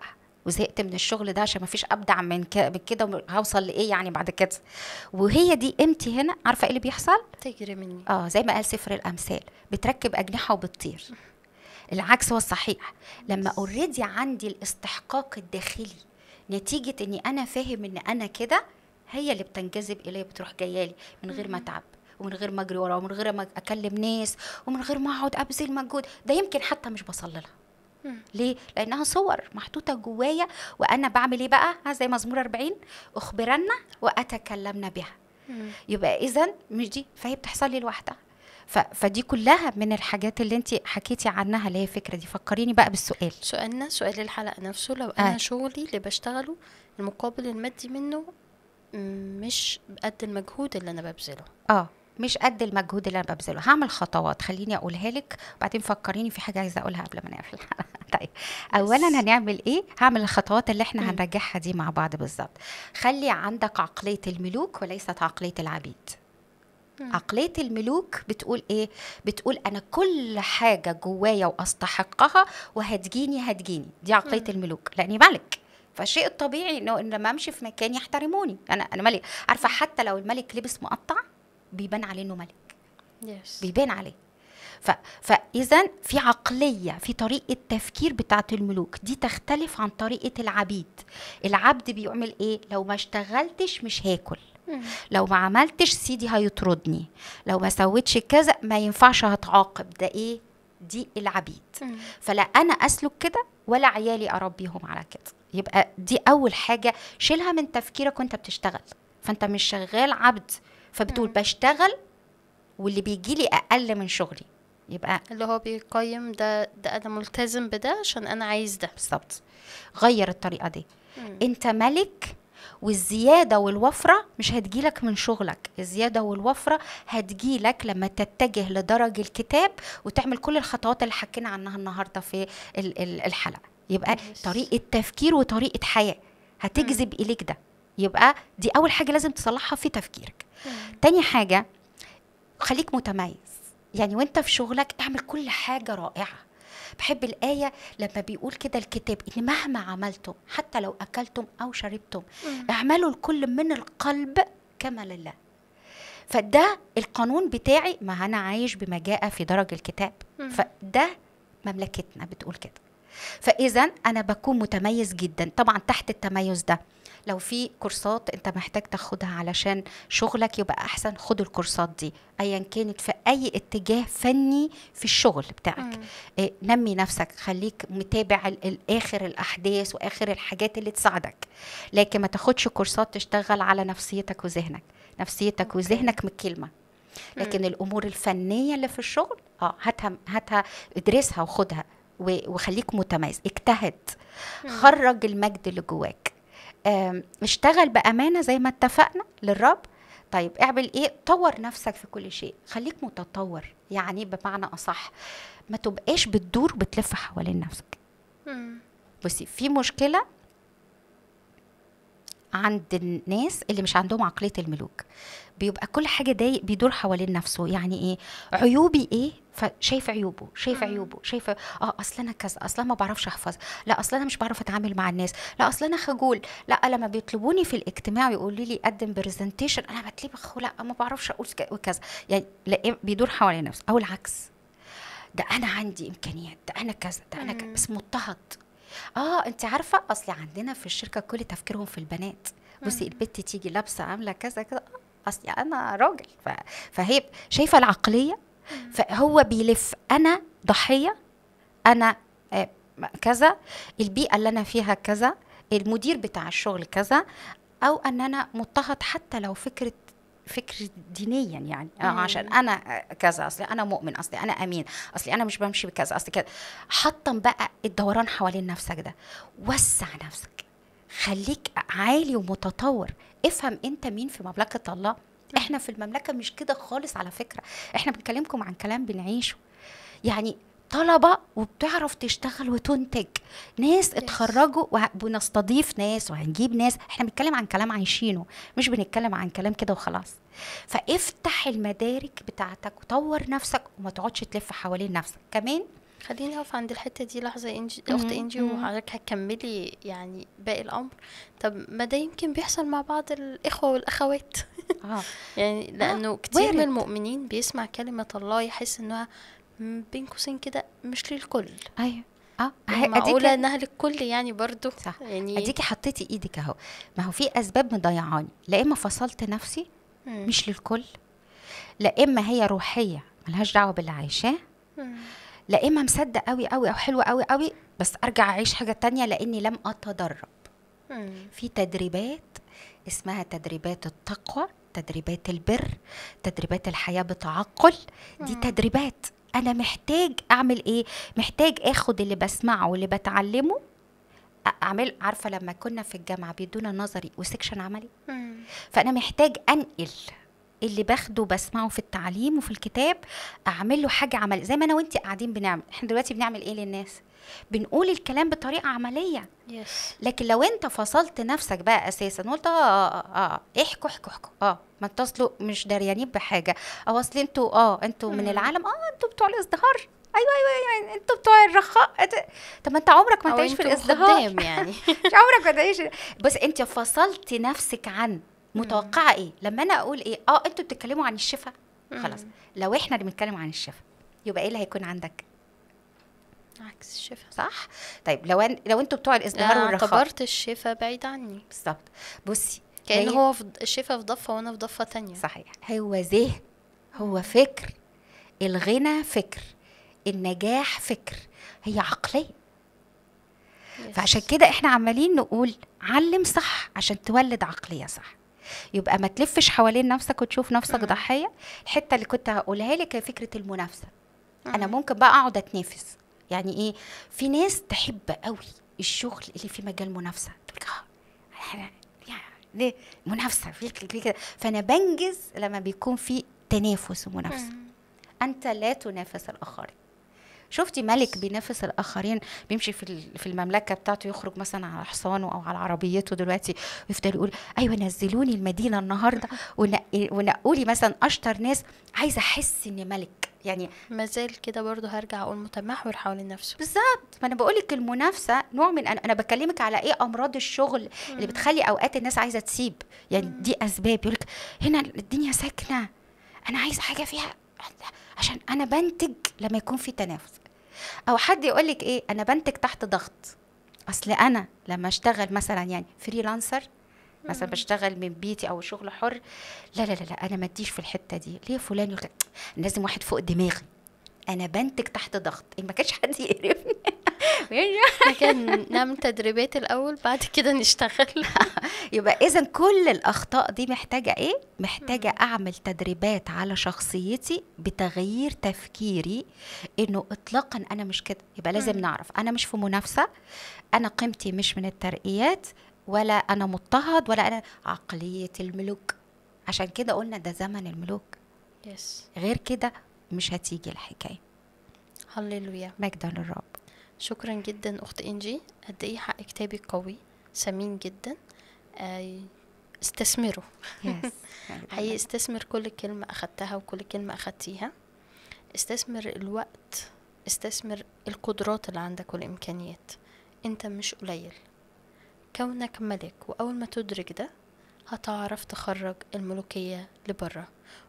وزهقت من الشغل ده عشان مفيش ابدع من كده هوصل لايه يعني بعد كده وهي دي قيمتي هنا عارفه ايه اللي بيحصل تجري مني اه زي ما قال سفر الامثال بتركب اجنحه وبتطير العكس هو الصحيح لما اوريدي عندي الاستحقاق الداخلي نتيجه اني انا فاهم ان انا كده هي اللي بتنجذب الي بتروح جايالي من غير ما اتعب ومن غير ما اجري ورا ومن غير ما اكلم ناس ومن غير ما اقعد ابذل مجهود ده يمكن حتى مش بصلي لها ليه؟ لأنها صور محطوطة جوايا وأنا بعمل إيه بقى؟ زي مزمور 40 أخبرنا وأتكلمنا بها يبقى إذا مش دي فهي بتحصل لي لوحدها فدي كلها من الحاجات اللي انت حكيتي عنها اللي هي الفكره دي فكريني بقى بالسؤال سؤالنا سؤال الحلقه نفسه لو آه. انا آه. شغلي اللي بشتغله المقابل المادي منه مش قد المجهود اللي انا ببذله اه مش قد المجهود اللي انا ببذله هعمل خطوات خليني اقولها لك وبعدين فكريني في حاجه عايزه اقولها قبل ما نقفل (laughs) طيب اولا هنعمل ايه هعمل الخطوات اللي احنا هنرجعها دي مع بعض بالظبط خلي عندك عقليه الملوك وليست عقليه العبيد عقلية الملوك بتقول ايه؟ بتقول انا كل حاجة جوايا واستحقها وهتجيني هتجيني دي عقلية الملوك لاني ملك فالشيء الطبيعي انه لما امشي في مكان يحترموني انا انا ملك عارفه حتى لو الملك لبس مقطع بيبان عليه انه ملك yes. بيبان عليه ف... فاذا في عقليه في طريقه تفكير بتاعه الملوك دي تختلف عن طريقه العبيد العبد بيعمل ايه لو ما اشتغلتش مش هاكل لو ما عملتش سيدي هيطردني لو ما سويتش كذا ما ينفعش هتعاقب ده ايه دي العبيد فلا انا اسلك كده ولا عيالي اربيهم على كده يبقى دي اول حاجه شيلها من تفكيرك وانت بتشتغل فانت مش شغال عبد فبتقول بشتغل واللي بيجي لي اقل من شغلي يبقى اللي هو بيقيم ده ده انا ملتزم بده عشان انا عايز ده بالظبط غير الطريقه دي مم. انت ملك والزياده والوفره مش هتجيلك من شغلك الزياده والوفره هتجيلك لما تتجه لدرج الكتاب وتعمل كل الخطوات اللي حكينا عنها النهارده في الحلقه يبقى مم. طريقه تفكير وطريقه حياه هتجذب اليك ده يبقى دي اول حاجه لازم تصلحها في تفكيرك تاني حاجه خليك متميز يعني وانت في شغلك اعمل كل حاجه رائعه بحب الآية لما بيقول كده الكتاب إن مهما عملتم حتى لو أكلتم أو شربتم اعملوا الكل من القلب كما لله فده القانون بتاعي ما أنا عايش بما جاء في درج الكتاب فده مملكتنا بتقول كده فإذا أنا بكون متميز جدا طبعا تحت التميز ده لو في كورسات انت محتاج تاخدها علشان شغلك يبقى احسن خد الكورسات دي ايا كانت في اي اتجاه فني في الشغل بتاعك اه نمي نفسك خليك متابع اخر الاحداث واخر الحاجات اللي تساعدك لكن ما تاخدش كورسات تشتغل على نفسيتك وذهنك نفسيتك وذهنك من الكلمه لكن مم. الامور الفنيه اللي في الشغل اه هاتها هاتها ادرسها وخدها وخليك متميز اجتهد خرج المجد اللي جواك اشتغل بامانه زي ما اتفقنا للرب طيب اعمل ايه طور نفسك في كل شيء خليك متطور يعني بمعنى اصح ما تبقاش بتدور بتلف حوالين نفسك بصي في مشكله عند الناس اللي مش عندهم عقليه الملوك بيبقى كل حاجه ضايق بيدور حوالين نفسه يعني ايه عيوبي ايه فشايف عيوبه شايف عيوبه شايف اه اصل انا كذا اصل انا ما بعرفش احفظ لا اصل انا مش بعرف اتعامل مع الناس لا اصل انا خجول لا لما بيطلبوني في الاجتماع ويقولوا لي قدم برزنتيشن انا بتلبخ لا ما بعرفش اقول كذا يعني لا إيه؟ بيدور حوالين نفسه او العكس ده انا عندي امكانيات ده انا كذا ده انا كذا بس مضطهد اه انت عارفه اصل عندنا في الشركه كل تفكيرهم في البنات بصي البت تيجي لابسه عامله كذا كذا آه، اصل يعني انا راجل ف... فهي شايفه العقليه فهو بيلف انا ضحيه انا آه، كذا البيئه اللي انا فيها كذا المدير بتاع الشغل كذا او ان انا مضطهد حتى لو فكره فكر دينيا يعني آه، مم. عشان انا آه، كذا اصلي انا مؤمن اصلي انا امين اصلي انا مش بمشي بكذا اصلي كذا حطم بقى الدوران حوالين نفسك ده وسع نفسك خليك عالي ومتطور افهم انت مين في مملكه الله احنا في المملكه مش كده خالص على فكره احنا بنكلمكم عن كلام بنعيشه يعني طلبة وبتعرف تشتغل وتنتج ناس اتخرجوا وبنستضيف ناس وهنجيب ناس احنا بنتكلم عن كلام عايشينه مش بنتكلم عن كلام كده وخلاص فافتح المدارك بتاعتك وطور نفسك وما تقعدش تلف حوالين نفسك كمان خليني اقف عند الحته دي لحظه انجي اخت انجي وحضرتك هتكملي يعني باقي الامر طب ما ده يمكن بيحصل مع بعض الاخوه والاخوات آه. (laughs) يعني آه، لانه آه. كتير من المؤمنين بيسمع كلمه الله يحس انها بين قوسين كده مش للكل ايوه اه يعني معقولة انها للكل يعني برضو صح يعني اديكي حطيتي ايدك اهو ما هو في اسباب مضيعاني لا اما فصلت نفسي مم. مش للكل لا اما هي روحيه ملهاش دعوه باللي عايشاه لا اما مصدق قوي قوي او حلو قوي قوي بس ارجع اعيش حاجه تانية لاني لم اتدرب مم. في تدريبات اسمها تدريبات التقوى تدريبات البر تدريبات الحياه بتعقل دي تدريبات انا محتاج اعمل ايه محتاج اخد اللي بسمعه واللي بتعلمه اعمل عارفه لما كنا في الجامعه بيدونا نظري وسكشن عملي مم. فانا محتاج انقل اللي باخده بسمعه في التعليم وفي الكتاب اعمل له حاجه عمل زي ما انا وانت قاعدين بنعمل احنا دلوقتي بنعمل ايه للناس بنقول الكلام بطريقه عمليه yes. لكن لو انت فصلت نفسك بقى اساسا قلت اه اه اه, آه،, آه، إيه، احكوا احكوا احكوا اه ما اتصلوا مش دريانين بحاجه او اصل انتوا اه انتوا من العالم اه انتوا بتوع الازدهار ايوه ايوه يعني انتوا بتوع الرخاء طب ما انت عمرك ما تعيش في الازدهار يعني (laughs) مش عمرك ما تعيش بس انت فصلت نفسك عن متوقعه ايه لما انا اقول ايه اه انتوا بتتكلموا عن الشفاء خلاص لو احنا اللي بنتكلم عن الشفاء يبقى ايه اللي هيكون عندك عكس الشفاء صح طيب لو أن... لو انتوا بتوع الازدهار والرخاء والرخاء اعتبرت الشفاء بعيد عني بالظبط بصي كان هي... هو في الشفاء في ضفه وانا في ضفه تانية صحيح هو ذهن هو فكر الغنى فكر النجاح فكر هي عقليه فعشان كده احنا عمالين نقول علم صح عشان تولد عقليه صح يبقى ما تلفش حوالين نفسك وتشوف نفسك ضحيه الحته اللي كنت هقولها لك هي فكره المنافسه انا ممكن بقى اقعد اتنافس يعني ايه في ناس تحب قوي الشغل اللي في مجال منافسه تقول اه يعني ليه منافسه في كده فانا بنجز لما بيكون في تنافس ومنافسه انت لا تنافس الاخرين شفتي ملك بينافس الاخرين بيمشي في في المملكه بتاعته يخرج مثلا على حصانه او على عربيته دلوقتي ويفضل يقول ايوه نزلوني المدينه النهارده (laughs) ونقوا لي مثلا اشطر ناس عايزه احس اني ملك يعني ما زال كده برضه هرجع اقول متمحور حوالين نفسه بالظبط ما انا بقول لك المنافسه نوع من انا, أنا بكلمك على ايه امراض الشغل اللي بتخلي اوقات الناس عايزه تسيب يعني دي اسباب يقول لك هنا الدنيا ساكنه انا عايزه حاجه فيها عشان انا بنتج لما يكون في تنافس او حد يقول لك ايه انا بنتج تحت ضغط اصل انا لما اشتغل مثلا يعني فريلانسر مثلا بشتغل من بيتي او شغل حر لا لا لا, لا انا ما اديش في الحته دي ليه فلان لازم واحد فوق دماغي انا بنتج تحت ضغط ما كانش حد يقرفني (laughs) لكن نعمل تدريبات الاول بعد كده نشتغل (laughs) يبقى اذا كل الاخطاء دي محتاجه ايه محتاجه اعمل تدريبات على شخصيتي بتغيير تفكيري انه اطلاقا انا مش كده يبقى لازم نعرف انا مش في منافسه انا قيمتي مش من الترقيات ولا انا مضطهد ولا انا عقليه الملوك عشان كده قلنا ده زمن الملوك يس غير كده مش هتيجي الحكايه هللويا مجد للرب شكرا جدا اخت انجي قد ايه حق كتابك قوي سمين جدا آه، استثمره هي (laughs) (laughs) يعني استثمر كل كلمة أخدتها وكل كلمة أخدتيها استثمر الوقت استثمر القدرات اللي عندك والإمكانيات أنت مش قليل كونك ملك وأول ما تدرك ده هتعرف تخرج الملوكية لبره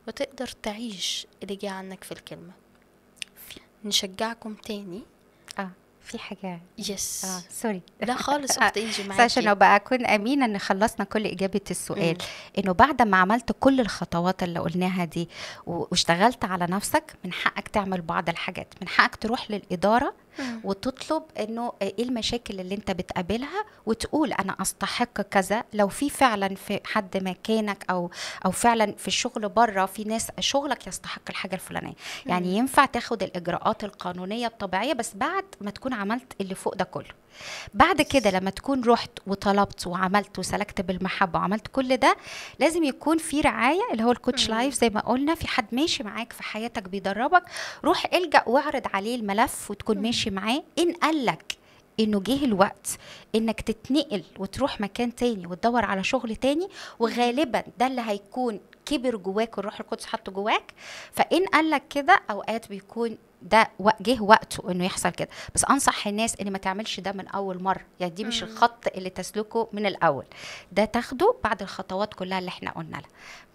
وتقدر تعيش اللي جه عنك في الكلمة نشجعكم تاني آه. في حاجة يس اه سوري لا خالص (laughs) آه، اخت انجي معاكي عشان ابقى اكون امينه ان خلصنا كل اجابه السؤال انه بعد ما عملت كل الخطوات اللي قلناها دي واشتغلت على نفسك من حقك تعمل بعض الحاجات من حقك تروح للاداره وتطلب انه ايه المشاكل اللي انت بتقابلها وتقول انا استحق كذا لو في فعلا في حد مكانك او او فعلا في الشغل بره في ناس شغلك يستحق الحاجه الفلانيه يعني ينفع تاخد الاجراءات القانونيه الطبيعيه بس بعد ما تكون عملت اللي فوق ده كله بعد كده لما تكون رحت وطلبت وعملت وسلكت بالمحبه وعملت كل ده لازم يكون في رعايه اللي هو الكوتش لايف زي ما قلنا في حد ماشي معاك في حياتك بيدربك روح الجا واعرض عليه الملف وتكون ماشي معاه ان قال لك انه جه الوقت انك تتنقل وتروح مكان تاني وتدور على شغل تاني وغالبا ده اللي هيكون كبر جواك والروح القدس حطه جواك فان قال لك كده اوقات بيكون ده جه وقته انه يحصل كده بس انصح الناس ان ما تعملش ده من اول مره يعني دي مش الخط اللي تسلكه من الاول ده تاخده بعد الخطوات كلها اللي احنا قلنا لها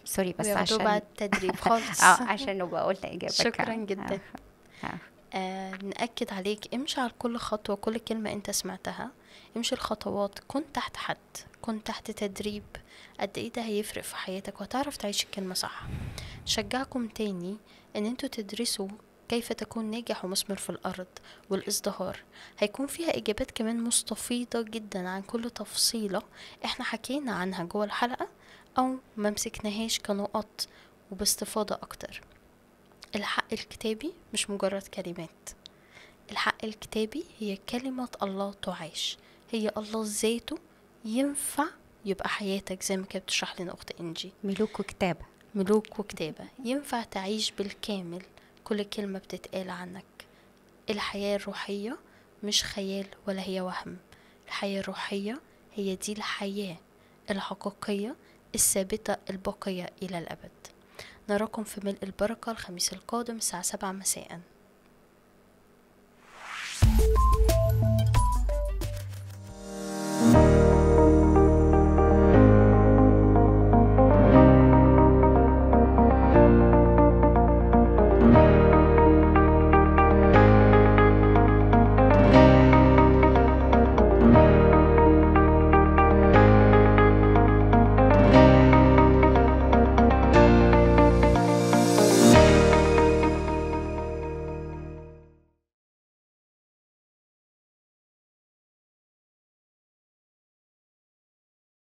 سوري بس عشان بعد التدريب (laughs) آه، خالص (laughs) اه عشان نبقى قلنا اجابه شكرا جدا آه، نأكد عليك امشي على كل خطوة كل كلمة انت سمعتها امشي الخطوات كن تحت حد كن تحت تدريب قد ايه ده هيفرق في حياتك وهتعرف تعيش الكلمة صح شجعكم تاني ان انتوا تدرسوا كيف تكون ناجح ومثمر في الأرض والازدهار هيكون فيها إجابات كمان مستفيضة جدا عن كل تفصيلة احنا حكينا عنها جوه الحلقة أو ممسكناهاش كنقط وباستفاضة أكتر الحق الكتابي مش مجرد كلمات الحق الكتابي هي كلمة الله تعاش هي الله ذاته ينفع يبقى حياتك زي ما كانت بتشرح لنا أخت إنجي ملوك وكتابة ملوك وكتابة ينفع تعيش بالكامل كل كلمة بتتقال عنك الحياة الروحية مش خيال ولا هي وهم الحياة الروحية هي دي الحياة الحقيقية الثابتة الباقية إلى الأبد نراكم في ملء البركة الخميس القادم الساعة سبعة مساءً